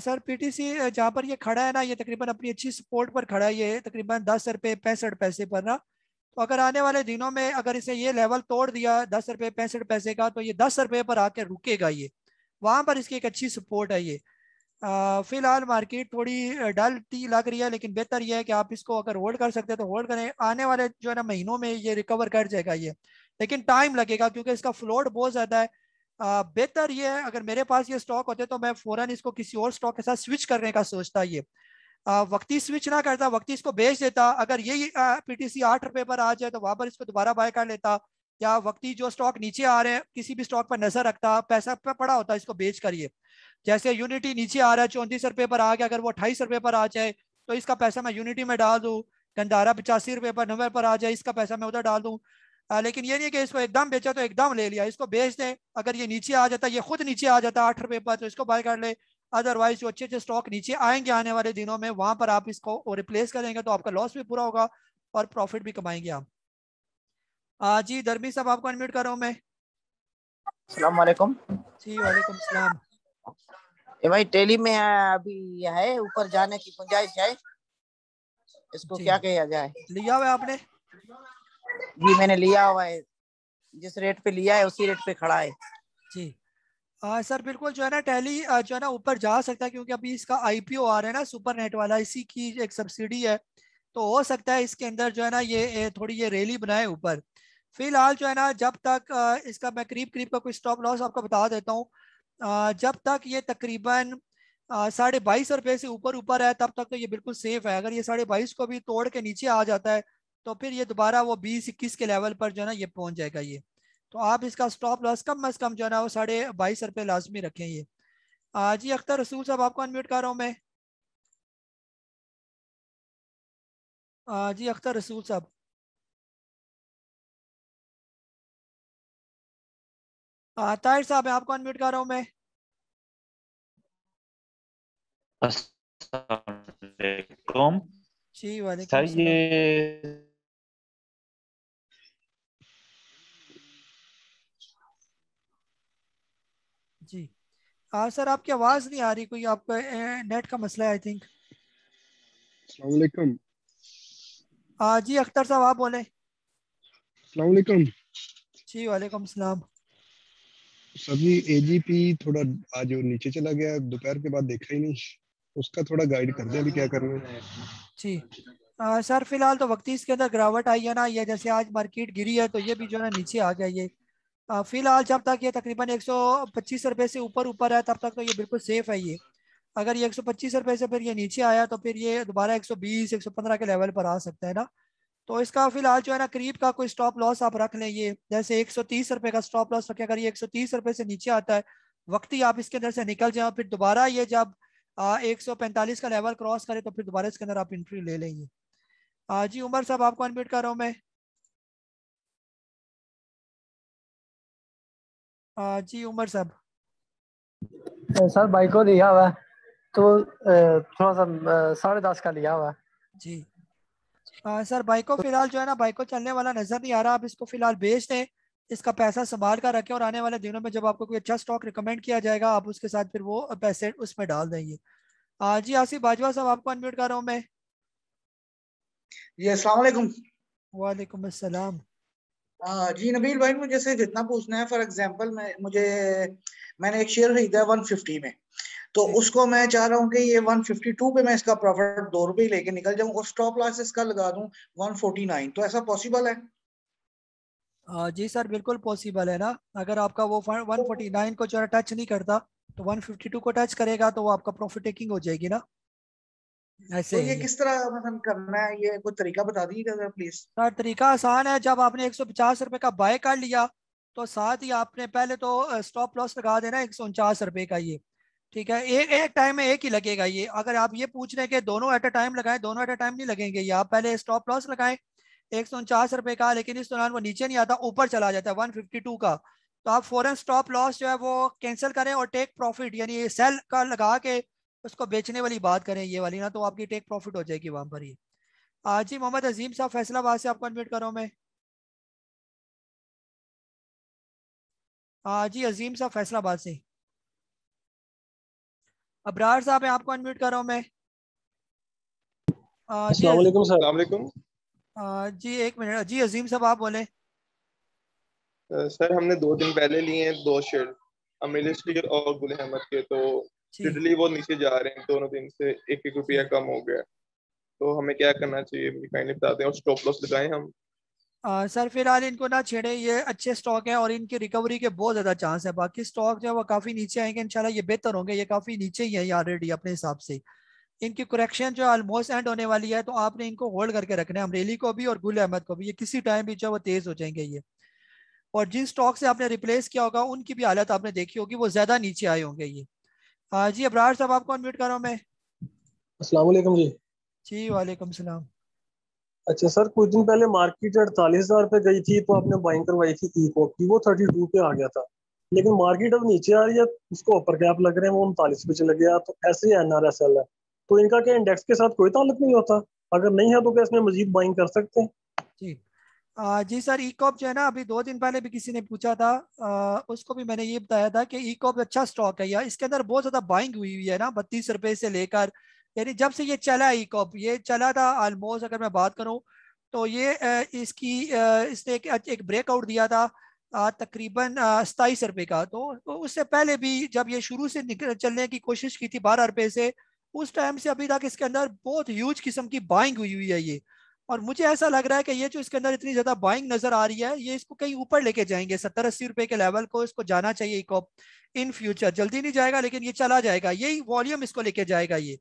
सर पीटीसी जहाँ पर ये खड़ा है ना ये तकरीबन अपनी अच्छी सपोर्ट पर खड़ा है ये तकरीबन दस रुपये पैंसठ पैसे पर ना तो अगर आने वाले दिनों में अगर इसे ये लेवल तोड़ दिया दस रुपये पैंसठ पैसे का तो ये दस रुपये पर आकर रुकेगा ये वहाँ पर इसकी एक अच्छी सपोर्ट है ये फिलहाल मार्केट थोड़ी डल टी लग रही है लेकिन बेहतर यह है कि आप इसको अगर होल्ड कर सकते हैं तो होल्ड करें आने वाले जो है ना महीनों में ये रिकवर कर जाएगा ये लेकिन टाइम लगेगा क्योंकि इसका फ्लोट बहुत ज़्यादा है बेहतर ये है अगर मेरे पास ये स्टॉक होते तो मैं फ़ौरन इसको किसी और स्टॉक के साथ स्विच करने का सोचता ये वक्ती स्विच ना करता वक्ती इसको बेच देता अगर ये पी टी सी आठ रुपए पर आ जाए तो वहां पर इसको दोबारा बाय कर लेता या वक्ती जो स्टॉक नीचे आ रहे हैं किसी भी स्टॉक पर नजर रखता पैसा पड़ा होता इसको बेच करिए जैसे यूनिटी नीचे आ रहा है चौंतीस रुपए पर आ गया अगर वो अट्ठाईस रुपए पर आ जाए तो इसका पैसा मैं यूनिटी में डाल दूँ गंदारा पचासी रुपए पर नब्बे पर आ जाए इसका पैसा मैं उधर डाल दूँ लेकिन ये नहीं कि इसको एकदम बेचा तो एकदम ले लिया इसको बेच दें अगर ये नीचे आ जाता ये खुद नीचे आ जाता आठ रुपए पर तो इसको बाय कर ले अदरवाइज जो अच्छे अच्छे स्टॉक नीचे आएंगे आने वाले दिनों में वहां पर आप इसको रिप्लेस करेंगे तो आपका लॉस भी पूरा होगा और प्रॉफिट भी कमाएंगे आप जी दरमी साहब आपको अनम्यूट कर रहा हूँ मैं जी वाले ये भाई टेली में अभी है ऊपर जाने की गुंजाइश है इसको क्या कहा जाए लिया हुआ आपने जी मैंने लिया हुआ है जिस रेट पे लिया है उसी रेट पे खड़ा है जी आ, सर बिल्कुल जो है ना टैली जो है ना ऊपर जा सकता है क्योंकि अभी इसका आईपीओ आ रहा है ना सुपर नेट वाला इसी की एक सब्सिडी है तो हो सकता है इसके अंदर जो है ना ये थोड़ी ये रैली बनाए ऊपर फिलहाल जो है ना जब तक इसका मैं करीब करीब का कोई स्टॉप लॉस आपको बता देता हूँ जब तक ये तकरीबन साढ़े बाईस रुपये से ऊपर ऊपर है तब तक तो ये बिल्कुल सेफ है अगर ये साढ़े बाईस को भी तोड़ के नीचे आ जाता है तो फिर ये दोबारा वो बीस इक्कीस के लेवल पर जो है ना ये पहुंच जाएगा ये तो आप इसका स्टॉप लॉस कम अज कम जो है ना वो साढ़े बाईस रुपये लाजमी रखें ये जी अख्तर रसूल साहब आपको अनम्यूट कर रहा हूँ मैं जी अख्तर रसूल साहब ताहिर साहब मैं आपको अनम्यूट कर रहा हूं मैं जी वाले सर जी आ, सर आपकी आवाज नहीं आ रही कोई आपका नेट का मसला है आई थिंक वालेकुम जी अख्तर साहब आप बोले वालेकुम जी वालेकुम सलाम सभी तो एजीपी थोड़ा आज वो नीचे चला गया दोपहर के बाद देखा ही नहीं उसका थोड़ा गाइड कर दे अभी क्या कर रहे हैं जी आ, सर फिलहाल तो वक्त इसके अंदर गिरावट आई है ना ये जैसे आज मार्केट गिरी है तो ये भी जो है नीचे आ गया ये फिलहाल जब तक ये तकरीबन 125 रुपए से ऊपर ऊपर है तब तक तो ये बिल्कुल सेफ है ये अगर ये 125 रुपए से फिर ये नीचे आया तो फिर ये दोबारा 120 115 के लेवल पर आ सकता है ना तो इसका फिलहाल जो है ना करीब का कोई स्टॉप लॉस आप रख लें ये जैसे एक रुपए का स्टॉप लॉस रखे अगर ये एक रुपए से नीचे आता है वक्त ही आप इसके अंदर से निकल जाए फिर दोबारा ये जब एक सौ का लेवल क्रॉस करे तो फिर दोबारा इसके अंदर आप इंट्री ले लेंगे जी उमर साहब आपको अनम्यूट कर रहा हूँ मैं आ, जी उमर साहब सर बाइक को लिया हुआ तो थोड़ा सा साढ़े दस का लिया हुआ जी आ, सर भाई को फिलहाल जो है ना भाई को चलने वाला नजर नहीं आ रहा आप इसको फिलहाल बेच दें इसका पैसा संभाल कर रखें और आने वाले दिनों में जब आपको कोई अच्छा स्टॉक रिकमेंड किया जाएगा आप उसके साथ फिर वो पैसे उसमें डाल देंगे आ, जी आसिफ बाजवा साहब आपको अनम्यूट कर रहा हूँ मैं वालेकुम अस्सलाम जी नबील भाई मुझे जैसे जितना पूछना है फॉर एग्जांपल मैं मुझे मैंने एक शेयर खरीदा है 150 में तो उसको मैं चाह रहा हूँ कि ये 152 पे मैं इसका प्रॉफिट दो रुपए लेके निकल जाऊँ और स्टॉप लॉस इसका लगा दू 149 तो ऐसा पॉसिबल है जी सर बिल्कुल पॉसिबल है ना अगर आपका वो 149 तो को जो है टच नहीं करता तो 152 को टच करेगा तो वो आपका प्रॉफिट टेकिंग हो जाएगी ना ऐसे तो ये किस तरह मतलब करना है ये कोई तरीका बता दीजिए प्लीज सर तरीका आसान है जब आपने एक सौ पचास रुपए का बाय कर लिया तो साथ ही आपने पहले तो स्टॉप लॉस लगा देना एक सौ उनचास रुपए का ये ठीक है एक एक टाइम में एक ही लगेगा ये अगर आप ये पूछ रहे हैं कि दोनों एट अ टाइम लगाएं दोनों एट अ टाइम नहीं लगेंगे ये आप पहले स्टॉप लॉस लगाएं एक सौ उनचास रुपए का लेकिन इस दौरान वो नीचे नहीं आता ऊपर चला जाता है वन फिफ्टी टू का तो आप फॉरन स्टॉप लॉस जो है वो कैंसिल करें और टेक प्रॉफिट यानी सेल का लगा के उसको बेचने वाली बात करें ये वाली ना तो आपकी टेक प्रॉफिट हो जाएगी वहाँ पर ही आज जी मोहम्मद अजीम साहब फैसलाबाद से आपको अनमिट करो मैं हाँ जी अजीम साहब फैसलाबाद से अब्रार साहब है आपको अनम्यूट कर रहा हूँ मैं जी एक मिनट जी अजीम साहब आप बोले सर हमने दो दिन पहले लिए हैं दो शेड अमिलेश्वर और गुल अहमद के तो टोटली वो नीचे जा रहे हैं दोनों तो दिन से एक एक रुपया कम हो गया तो हमें क्या करना चाहिए मुझे काइंडली बता दें और स्टॉप लॉस लगाएं हम आ, सर फिलहाल इनको ना छेड़े ये अच्छे स्टॉक हैं और इनकी रिकवरी के बहुत ज़्यादा चांस है बाकी स्टॉक जो है वो काफ़ी नीचे आएंगे इंशाल्लाह ये बेहतर होंगे ये काफ़ी नीचे ही है ऑलरेडी अपने हिसाब से इनकी करेक्शन जो ऑलमोस्ट एंड होने वाली है तो आपने इनको होल्ड करके रखना है अमरेली को भी और गुल अहमद को भी ये किसी टाइम भी जो वो तेज़ हो जाएंगे ये और जिन स्टॉक से आपने रिप्लेस किया होगा उनकी भी हालत आपने देखी होगी वो ज़्यादा नीचे आए होंगे ये जी अबरार साहब आपको अनम्यूट कर रहा हूँ मैं जी जी वालेकुम सलाम अच्छा सर कुछ दिन पहले मार्केट अड़तालीस हजार पे गई थी तो आपने बाइंग करवाई थी ई कॉप की वो थर्टी टू पे आ गया था लेकिन मार्केट अब नीचे आ रही है उसको ऊपर कैप लग रहे हैं वो उनतालीस पे चले गया तो ऐसे ही एन आर एस एल है तो इनका क्या इंडेक्स के साथ कोई ताल्लुक नहीं होता अगर नहीं है तो क्या इसमें मजीद बाइंग कर सकते हैं जी जी सर ई कॉप जो है ना अभी दो दिन पहले भी किसी ने पूछा था आ, उसको भी मैंने ये बताया था कि ई कॉप अच्छा स्टॉक है या इसके अंदर बहुत ज्यादा बाइंग हुई हुई है ना बत्तीस रुपए से लेकर यानी जब से ये चला ई कॉप ये चला था आलमोस्ट अगर मैं बात करूँ तो ये इसकी इसने एक, एक ब्रेकआउट दिया था तकरीबन सताईस रुपये का तो, तो उससे पहले भी जब ये शुरू से निकल चलने की कोशिश की थी बारह रुपये से उस टाइम से अभी तक इसके अंदर बहुत ह्यूज किस्म की बाइंग हुई हुई है ये और मुझे ऐसा लग रहा है कि ये जो इसके अंदर इतनी ज़्यादा बाइंग नज़र आ रही है ये इसको कहीं ऊपर लेके जाएंगे सत्तर अस्सी रुपये के लेवल को इसको जाना चाहिए इकॉप इन फ्यूचर जल्दी नहीं जाएगा लेकिन ये चला जाएगा यही वॉल्यूम इसको लेके जाएगा ये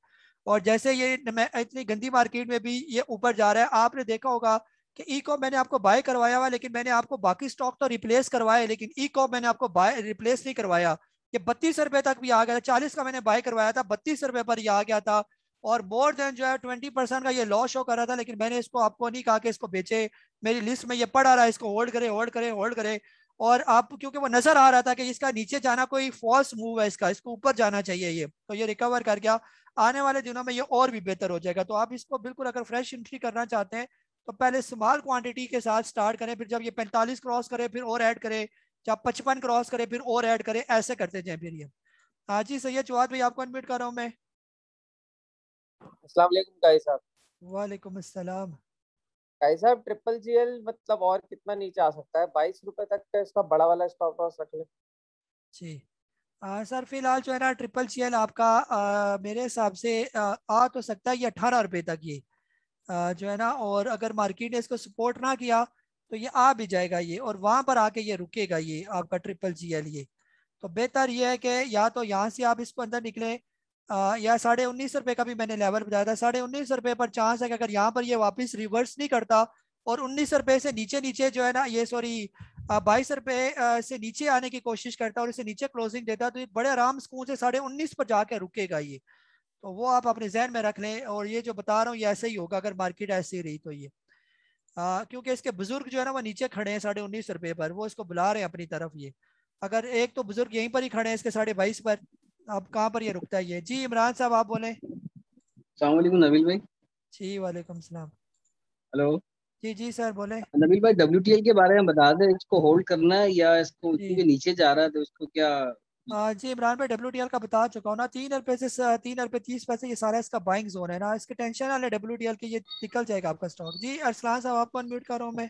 और जैसे ये इतनी गंदी मार्केट में भी ये ऊपर जा रहा है आपने देखा होगा कि ई कॉम मैंने आपको बाय करवाया हुआ लेकिन मैंने आपको बाकी स्टॉक तो रिप्लेस करवाया लेकिन ई कॉम मैंने आपको बाय रिप्लेस नहीं करवाया ये बत्तीस रुपए तक भी आ गया था चालीस का मैंने बाय करवाया था बत्तीस रुपए पर ये आ गया था और मोर देन जो है ट्वेंटी परसेंट का ये लॉस शो कर रहा था लेकिन मैंने इसको आपको नहीं कहा कि इसको बेचे मेरी लिस्ट में ये पड़ा रहा है इसको होल्ड करे होल्ड करे होल्ड करे और आप क्योंकि वो नजर आ रहा था कि इसका नीचे जाना कोई फॉल्स मूव है इसका इसको ऊपर जाना चाहिए ये तो ये रिकवर कर गया आने वाले दिनों में ये और भी बेहतर हो जाएगा तो आप इसको बिल्कुल अगर फ्रेश एंट्री करना चाहते हैं तो पहले स्मॉल क्वांटिटी के साथ स्टार्ट करें फिर जब ये पैंतालीस क्रॉस करे फिर और ऐड करें जब पचपन क्रॉस करे फिर और ऐड करें ऐसे करते जाए फिर ये हाँ जी सैयद चौहान भाई आपको अनम्यूट कर रहा हूँ मैं वालेकुम भाई साहब ट्रिपल जीएल मतलब और कितना नीचे आ सकता है बाईस रुपए तक का इसका बड़ा वाला स्टॉप लॉस रख ले जी आ, सर फिलहाल जो है ना ट्रिपल सी आपका आ, मेरे हिसाब से आ, आ तो सकता है ये अठारह रुपए तक ये आ, जो है ना और अगर मार्केट ने इसको सपोर्ट ना किया तो ये आ भी जाएगा ये और वहाँ पर आके ये रुकेगा ये आपका ट्रिपल जी एल ये तो बेहतर ये है कि या तो यहाँ से आप इसको अंदर निकलें या साढ़े उन्नीस रुपए का भी मैंने लेवल बताया था साढ़े उन्नीस रुपए पर चांस है कि अगर यहाँ पर ये वापस रिवर्स नहीं करता और उन्नीस रुपए से नीचे नीचे जो है ना ये सॉरी बाईस रुपए से नीचे आने की कोशिश करता और इसे नीचे क्लोजिंग देता तो ये बड़े आराम सुकून से साढ़े उन्नीस पर जाके रुकेगा ये तो वो आप अपने जहन में रख लें और ये जो बता रहा हूँ ये ऐसा ही होगा अगर मार्केट ऐसी रही तो ये क्योंकि इसके बुजुर्ग जो है ना वो नीचे खड़े हैं साढ़े उन्नीस रुपए पर वो इसको बुला रहे हैं अपनी तरफ ये अगर एक तो बुजुर्ग यहीं पर ही खड़े हैं इसके साढ़े बाईस पर अब कहाँ पर ये रुकता है ये जी इमरान साहब आप बोले सलामकुम नबील भाई जी वालेकुम सलाम हेलो जी जी सर बोले नबील भाई डब्ल्यू के बारे में बता दें इसको होल्ड करना है या इसको के नीचे जा रहा है तो इसको क्या जी इमरान भाई डब्ल्यू का बता चुका हूँ ना तीन रुपए से तीन रुपए तीस पैसे ये सारा इसका बाइंग जोन है ना इसके टेंशन वाले डब्ल्यू के ये निकल जाएगा आपका स्टॉक जी अरसलान साहब आपको अनम्यूट कर रहा हूँ मैं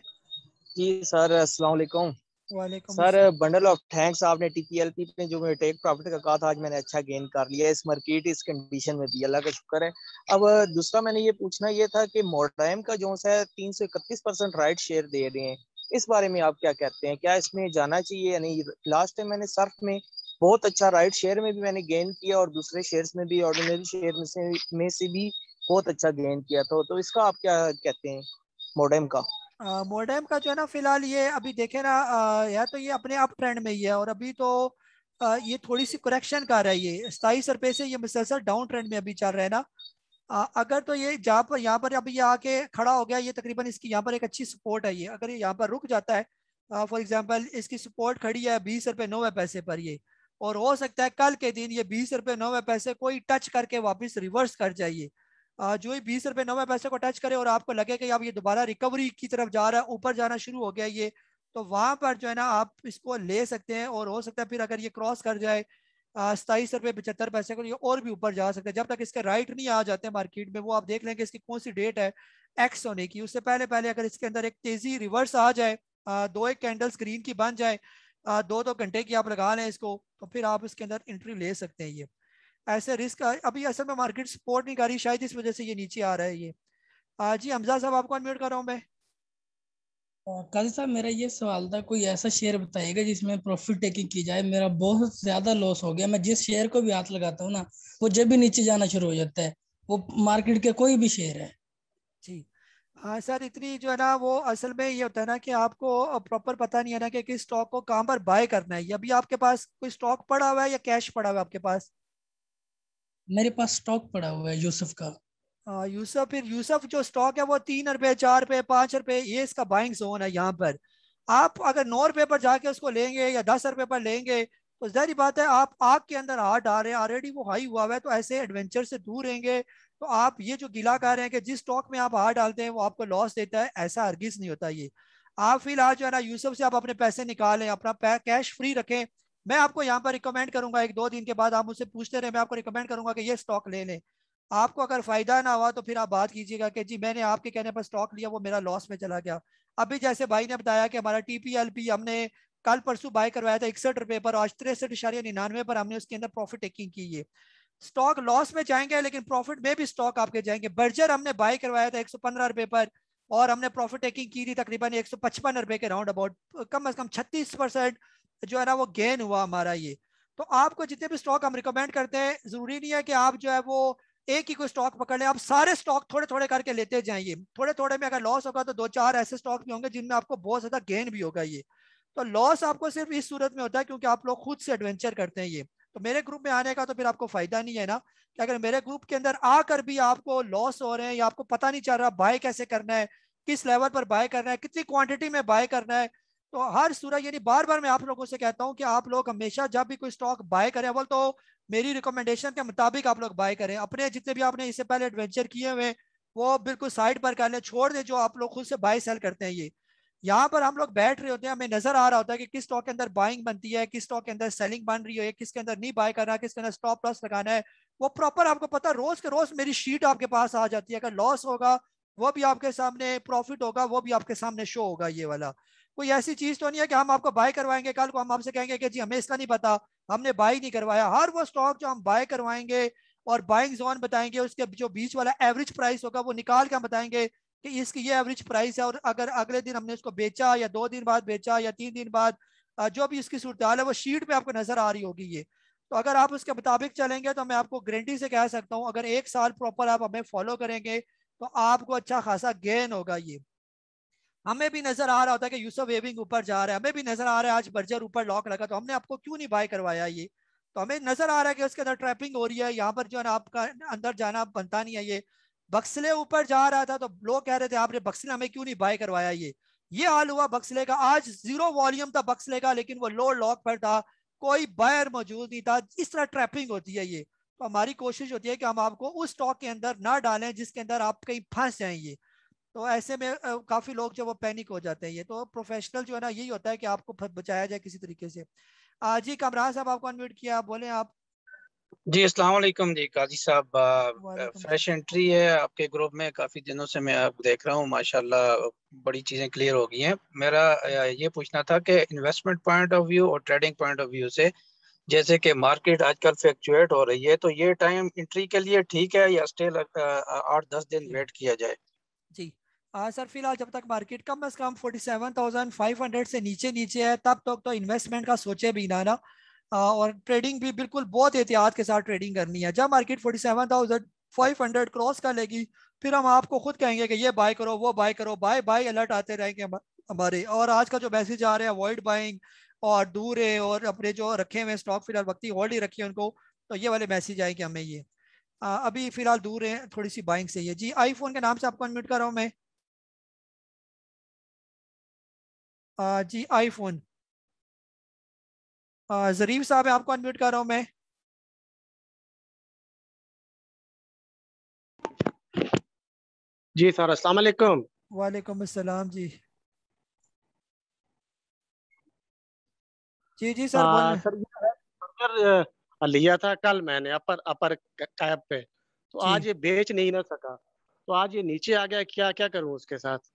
जी सर असलाकुम सर बंडल ऑफ थैंक्स आपने टीपीएलपी पे जो मैं टेक प्रॉफिट का कहा था आज मैंने अच्छा गेन कर लिया इस मार्केट इस कंडीशन में भी अल्लाह का शुक्र है अब दूसरा मैंने ये पूछना ये था कि मोडाइम का जो है तीन सौ इकतीस परसेंट राइट शेयर दे रहे हैं इस बारे में आप क्या कहते हैं क्या इसमें जाना चाहिए यानी लास्ट टाइम मैंने सर्फ में बहुत अच्छा राइट शेयर में भी मैंने गेन किया और दूसरे शेयर में भी ऑर्डिनरी शेयर में से में से भी बहुत अच्छा गेन किया था तो, तो इसका आप क्या कहते हैं मोडेम का मोडेम का जो है ना फिलहाल ये अभी देखे ना या तो ये अपने अप ट्रेंड में ही है और अभी तो आ, ये थोड़ी सी करेक्शन का रहा है ये सताईस रुपये से ये मुसलसल डाउन ट्रेंड में अभी चल रहा है ना आ, अगर तो ये जहाँ पर यहाँ पर अभी ये आके खड़ा हो गया ये तकरीबन इसकी यहाँ पर एक अच्छी सपोर्ट है ये अगर ये यहाँ पर रुक जाता है फॉर एग्जाम्पल इसकी सपोर्ट खड़ी है बीस रुपये नौवे पैसे पर ये और हो सकता है कल के दिन ये बीस रुपये नौवे पैसे कोई टच करके वापस रिवर्स कर जाइए जो ये बीस रुपए नवे पैसे को टच करे और आपको लगे कि अब ये दोबारा रिकवरी की तरफ जा रहा है ऊपर जाना शुरू हो गया ये तो वहां पर जो है ना आप इसको ले सकते हैं और हो सकता है फिर अगर ये क्रॉस कर जाए सताईस रुपए पचहत्तर पैसे को ये और भी ऊपर जा सकते हैं जब तक इसके राइट नहीं आ जाते मार्केट में वो आप देख लेंगे इसकी कौन सी डेट है एक्स होने की उससे पहले पहले अगर इसके अंदर एक तेजी रिवर्स आ जाए दो एक कैंडल्स ग्रीन की बन जाए दो दो घंटे की आप लगा लें इसको तो फिर आप इसके अंदर एंट्री ले सकते हैं ये ऐसे रिस्क अभी असल में मार्केट सपोर्ट नहीं कर रही शायद इस वजह से ये नीचे आ रहा है ये जी हमजा साहब आपको अनम्यूट कर रहा हूँ मैं काजी साहब मेरा ये सवाल था कोई ऐसा शेयर बताइएगा जिसमें प्रॉफिट टेकिंग की जाए मेरा बहुत ज्यादा लॉस हो गया मैं जिस शेयर को भी हाथ लगाता हूँ ना वो जब भी नीचे जाना शुरू हो जाता है वो मार्केट के कोई भी शेयर है जी हाँ सर इतनी जो है ना वो असल में ये होता है ना कि आपको प्रॉपर पता नहीं है ना कि किस स्टॉक को कहाँ पर बाय करना है अभी आपके पास कोई स्टॉक पड़ा हुआ है या कैश पड़ा हुआ है आपके पास मेरे पास स्टॉक पड़ा हुआ है यूसुफ का आ, हाँ, यूसुफ फिर यूसुफ जो स्टॉक है वो तीन रुपए चार रुपए पांच रुपए ये इसका बाइंग जोन है यहाँ पर आप अगर नौ रुपए पर जाके उसको लेंगे या दस रुपए पर लेंगे तो जहरी बात है आप आग के अंदर हार डाल रहे हैं ऑलरेडी वो हाई हुआ हुआ है तो ऐसे एडवेंचर से दूर रहेंगे तो आप ये जो गिला कर रहे हैं कि जिस स्टॉक में आप हार डालते हैं वो आपको लॉस देता है ऐसा हरगिज नहीं होता ये आप फिलहाल जो है ना यूसुफ से आप अपने पैसे निकालें अपना कैश फ्री रखें मैं आपको यहाँ पर रिकमेंड करूंगा एक दो दिन के बाद आप मुझसे पूछते रहे मैं आपको रिकमेंड करूंगा कि ये स्टॉक ले लें आपको अगर फायदा ना हुआ तो फिर आप बात कीजिएगा कि जी मैंने आपके कहने पर स्टॉक लिया वो मेरा लॉस में चला गया अभी जैसे भाई ने बताया कि हमारा टीपीएलपी हमने कल परसों बाय करवाया था इकसठ रुपए पर आज तिरसठ इशारे निन्यानवे पर हमने उसके अंदर प्रॉफिट टेकिंग की है स्टॉक लॉस में जाएंगे लेकिन प्रॉफिट में भी स्टॉक आपके जाएंगे बर्जर हमने बाय करवाया था एक सौ पंद्रह रुपए पर और हमने प्रॉफिट टेकिंग की थी तकरीबन एक सौ पचपन रुपए के राउंड अबाउट कम अज कम छत्तीस परसेंट तो जो है ना वो गेन हुआ हमारा ये तो आपको जितने भी स्टॉक हम रिकमेंड करते हैं जरूरी नहीं है कि आप जो है वो एक ही कोई स्टॉक पकड़ लें आप सारे स्टॉक थोड़े थोड़े करके लेते जाइए थोड़े थोड़े में अगर लॉस होगा तो दो चार ऐसे स्टॉक भी होंगे जिनमें आपको बहुत ज्यादा गेन भी होगा ये तो लॉस आपको सिर्फ इस सूरत में होता है क्योंकि आप लोग खुद से एडवेंचर करते हैं ये तो मेरे ग्रुप में आने का तो फिर आपको फायदा नहीं है ना कि अगर मेरे ग्रुप के अंदर आकर भी आपको लॉस हो रहे हैं या आपको पता नहीं चल रहा बाय कैसे करना है किस लेवल पर बाय करना है कितनी क्वांटिटी में बाय करना है तो हर सूरज यानी बार बार मैं आप लोगों से कहता हूँ कि आप लोग हमेशा जब भी कोई स्टॉक बाय करें बोल तो मेरी रिकमेंडेशन के मुताबिक आप लोग बाय करें अपने जितने भी आपने इससे पहले एडवेंचर किए हुए वो बिल्कुल साइड पर कर लें छोड़ दें जो आप लोग खुद से बाय सेल करते हैं ये यहाँ पर हम लोग बैठ रहे होते हैं हमें नजर आ रहा होता है कि किस स्टॉक के अंदर बाइंग बनती है किस स्टॉक के अंदर सेलिंग बन रही है किसके अंदर नहीं बाय करना किसके अंदर स्टॉप लॉस लगाना है वो प्रॉपर आपको पता रोज के रोज मेरी शीट आपके पास आ जाती है अगर लॉस होगा वो भी आपके सामने प्रॉफिट होगा वो भी आपके सामने शो होगा ये वाला कोई ऐसी चीज तो नहीं है कि हम आपको बाय करवाएंगे कल को हम आपसे कहेंगे कि जी हमें इसका नहीं पता हमने बाय नहीं करवाया हर वो स्टॉक जो हम बाय करवाएंगे और बाइंग जोन बताएंगे उसके जो बीच वाला एवरेज प्राइस होगा वो निकाल के हम बताएंगे कि इसकी ये एवरेज प्राइस है और अगर अगले दिन हमने उसको बेचा या दो दिन बाद बेचा या तीन दिन बाद जो भी इसकी सूरत है वो शीट पे आपको नजर आ रही होगी ये तो अगर आप उसके मुताबिक चलेंगे तो मैं आपको गारंटी से कह सकता हूँ अगर एक साल प्रॉपर आप हमें फॉलो करेंगे तो आपको अच्छा खासा गेन होगा ये हमें भी नजर आ रहा होता है कि यूसुफ वेविंग ऊपर जा रहा है हमें भी नजर आ रहा है आज बर्जर ऊपर लॉक लगा तो हमने आपको क्यों नहीं बाय करवाया ये तो हमें नजर आ रहा है कि उसके अंदर ट्रैपिंग हो रही है यहाँ पर जो है ना आपका अंदर जाना बनता नहीं है ये बक्सले ऊपर जा रहा था तो लोग कह रहे थे आपने बक्सले हमें क्यों नहीं बाय करवाया ये ये हाल हुआ बक्सले का आज जीरो वॉल्यूम था बक्सले का लेकिन वो लो लॉक पर था कोई बायर मौजूद नहीं था इस तरह ट्रैपिंग होती है ये तो हमारी कोशिश होती है कि हम आपको उस स्टॉक के अंदर ना डालें जिसके अंदर आप कहीं फंस जाएं ये तो ऐसे में काफ़ी लोग जो वो पैनिक हो जाते हैं ये तो प्रोफेशनल जो है ना यही होता है कि आपको बचाया जाए किसी तरीके से जी कमरान साहब आपको अनम्यूट किया बोले आप जी असलम जी काजी साहब फ्रेश एंट्री है आपके ग्रुप में काफ़ी दिनों से मैं आप देख रहा हूँ माशाल्लाह बड़ी चीज़ें क्लियर हो गई हैं मेरा ये पूछना था कि इन्वेस्टमेंट पॉइंट ऑफ व्यू और ट्रेडिंग पॉइंट ऑफ व्यू से जैसे कि मार्केट आजकल फ्लक्चुएट हो रही है तो ये टाइम एंट्री के लिए ठीक है या स्टिल आठ दस दिन वेट किया जाए हाँ सर फिलहाल जब तक मार्केट कम अज़ कम forty seven thousand five hundred से नीचे नीचे है तब तक तो, इन्वेस्टमेंट का सोचे भी ना ना और ट्रेडिंग भी बिल्कुल बहुत एहतियात के साथ ट्रेडिंग करनी है जब market forty seven thousand five hundred cross कर लेगी फिर हम आपको खुद कहेंगे कि ये बाय करो वो बाय करो बाय बाय अलर्ट आते रहेंगे हमारे और आज का जो मैसेज आ रहा है अवॉइड बाइंग और दूर है और अपने जो रखे हुए स्टॉक फिलहाल वक्ती होल्ड ही है उनको तो ये वाले मैसेज आएंगे हमें ये अभी फिलहाल दूर है थोड़ी सी बाइंग से ये जी आईफोन के नाम से आपको अनम्यूट कर रहा हूँ मैं जी आईफोन जरीफ साहब आपको अनम्यूट कर रहा हूँ मैं जी सर अस्सलाम वालेकुम वालेकुम अस्सलाम जी जी जी सर आ, सर, सर लिया था कल मैंने अपर अपर कैब पे तो आज ये बेच नहीं ना सका तो आज ये नीचे आ गया क्या क्या करूं उसके साथ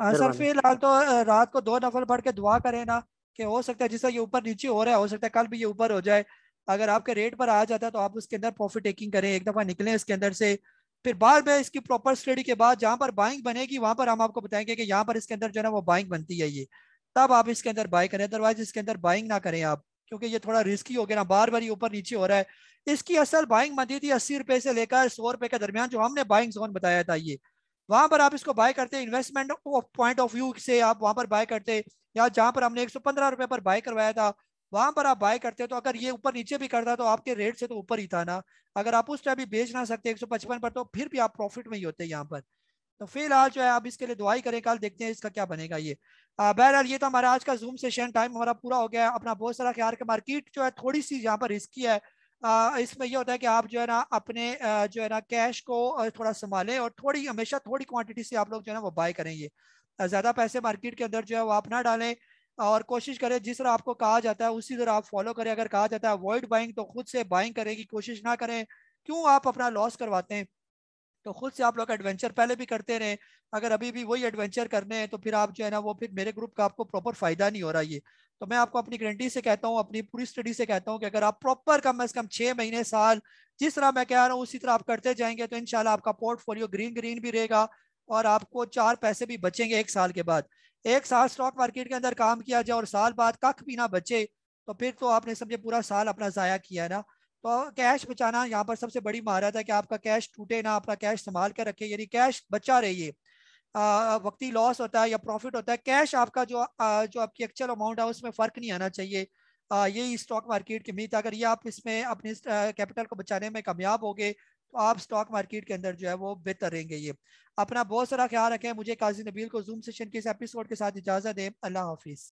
हाँ, सर फिलहाल तो रात को दो नफल पढ़ के दुआ करें ना कि हो सकता है जिससे ये ऊपर नीचे हो रहा है हो सकता है कल भी ये ऊपर हो जाए अगर आपके रेट पर आ जाता है तो आप उसके अंदर प्रॉफिट टेकिंग करें एक दफ़ा निकलें इसके अंदर से फिर बाद में इसकी प्रॉपर स्टडी के बाद जहां पर बाइंग बनेगी वहां पर हम आपको बताएंगे कि यहाँ पर इसके अंदर जो है ना वो बाइंग बनती है ये तब आप इसके अंदर बाय करें अदरवाइज इसके अंदर बाइंग ना करें आप क्योंकि ये थोड़ा रिस्की हो गया ना बार बार ये ऊपर नीचे हो रहा है इसकी असल बाइंग बनती थी अस्सी रुपये से लेकर सौ रुपए के दरमियान जो हमने बाइंग जोन बताया था ये वहां पर आप इसको बाय करते हैं इन्वेस्टमेंट पॉइंट ऑफ व्यू से आप वहां पर बाय करते या जहां पर हमने एक सौ पर बाय करवाया था वहां पर आप बाय करते तो अगर ये ऊपर नीचे भी करता तो आपके रेट से तो ऊपर ही था ना अगर आप उस टाइम भी बेच ना सकते 155 पर तो फिर भी आप प्रॉफिट में ही होते यहाँ पर तो फिलहाल जो है आप इसके लिए दुआई करें कल देखते हैं इसका क्या बनेगा ये बहरहाल ये तो हमारा आज का जूम सेशन टाइम हमारा पूरा हो गया है अपना बहुत सारा ख्याल मार्केट जो है थोड़ी सी यहाँ पर रिस्की है इसमें यह होता है कि आप जो है ना अपने जो है ना कैश को थोड़ा संभालें और थोड़ी हमेशा थोड़ी क्वांटिटी से आप लोग जो है ना वो बाय करेंगे ज़्यादा पैसे मार्केट के अंदर जो है वो आप ना डालें और कोशिश करें जिस तरह आपको कहा जाता है उसी तरह आप फॉलो करें अगर कहा जाता है अवॉइड बाइंग तो खुद से बाइंग करने की कोशिश ना करें क्यों आप अपना लॉस करवाते हैं तो खुद से आप लोग एडवेंचर पहले भी करते रहे अगर अभी भी वही एडवेंचर करने हैं तो फिर आप जो है ना वो फिर मेरे ग्रुप का आपको प्रॉपर फायदा नहीं हो रहा ये तो मैं आपको अपनी गारंटी से कहता हूँ अपनी पूरी स्टडी से कहता हूँ कि अगर आप प्रॉपर कम अज कम छः महीने साल जिस तरह मैं कह रहा हूँ उसी तरह आप करते जाएंगे तो इनशाला आपका पोर्टफोलियो ग्रीन ग्रीन भी रहेगा और आपको चार पैसे भी बचेंगे एक साल के बाद एक साल स्टॉक मार्केट के अंदर काम किया जाए और साल बाद कख भी ना बचे तो फिर तो आपने समझे पूरा साल अपना ज़ाया किया ना तो कैश बचाना यहाँ पर सबसे बड़ी महारत है कि आपका कैश टूटे ना अपना कैश संभाल कर रखे यानी कैश बचा रहिए वक्ती लॉस होता है या प्रॉफिट होता है कैश आपका जो आ, जो आपकी एक्चुअल अमाउंट है उसमें फ़र्क नहीं आना चाहिए यही स्टॉक मार्केट की मीत अगर ये आप इसमें अपने कैपिटल को बचाने में कामयाब हो गए तो आप स्टॉक मार्केट के अंदर जो है वो बेहतर रहेंगे ये अपना बहुत सारा ख्याल रखें मुझे काजी नबील को जूम सेशन के इस एपिसोड के साथ इजाज़त दें अल्लाह हाफिज़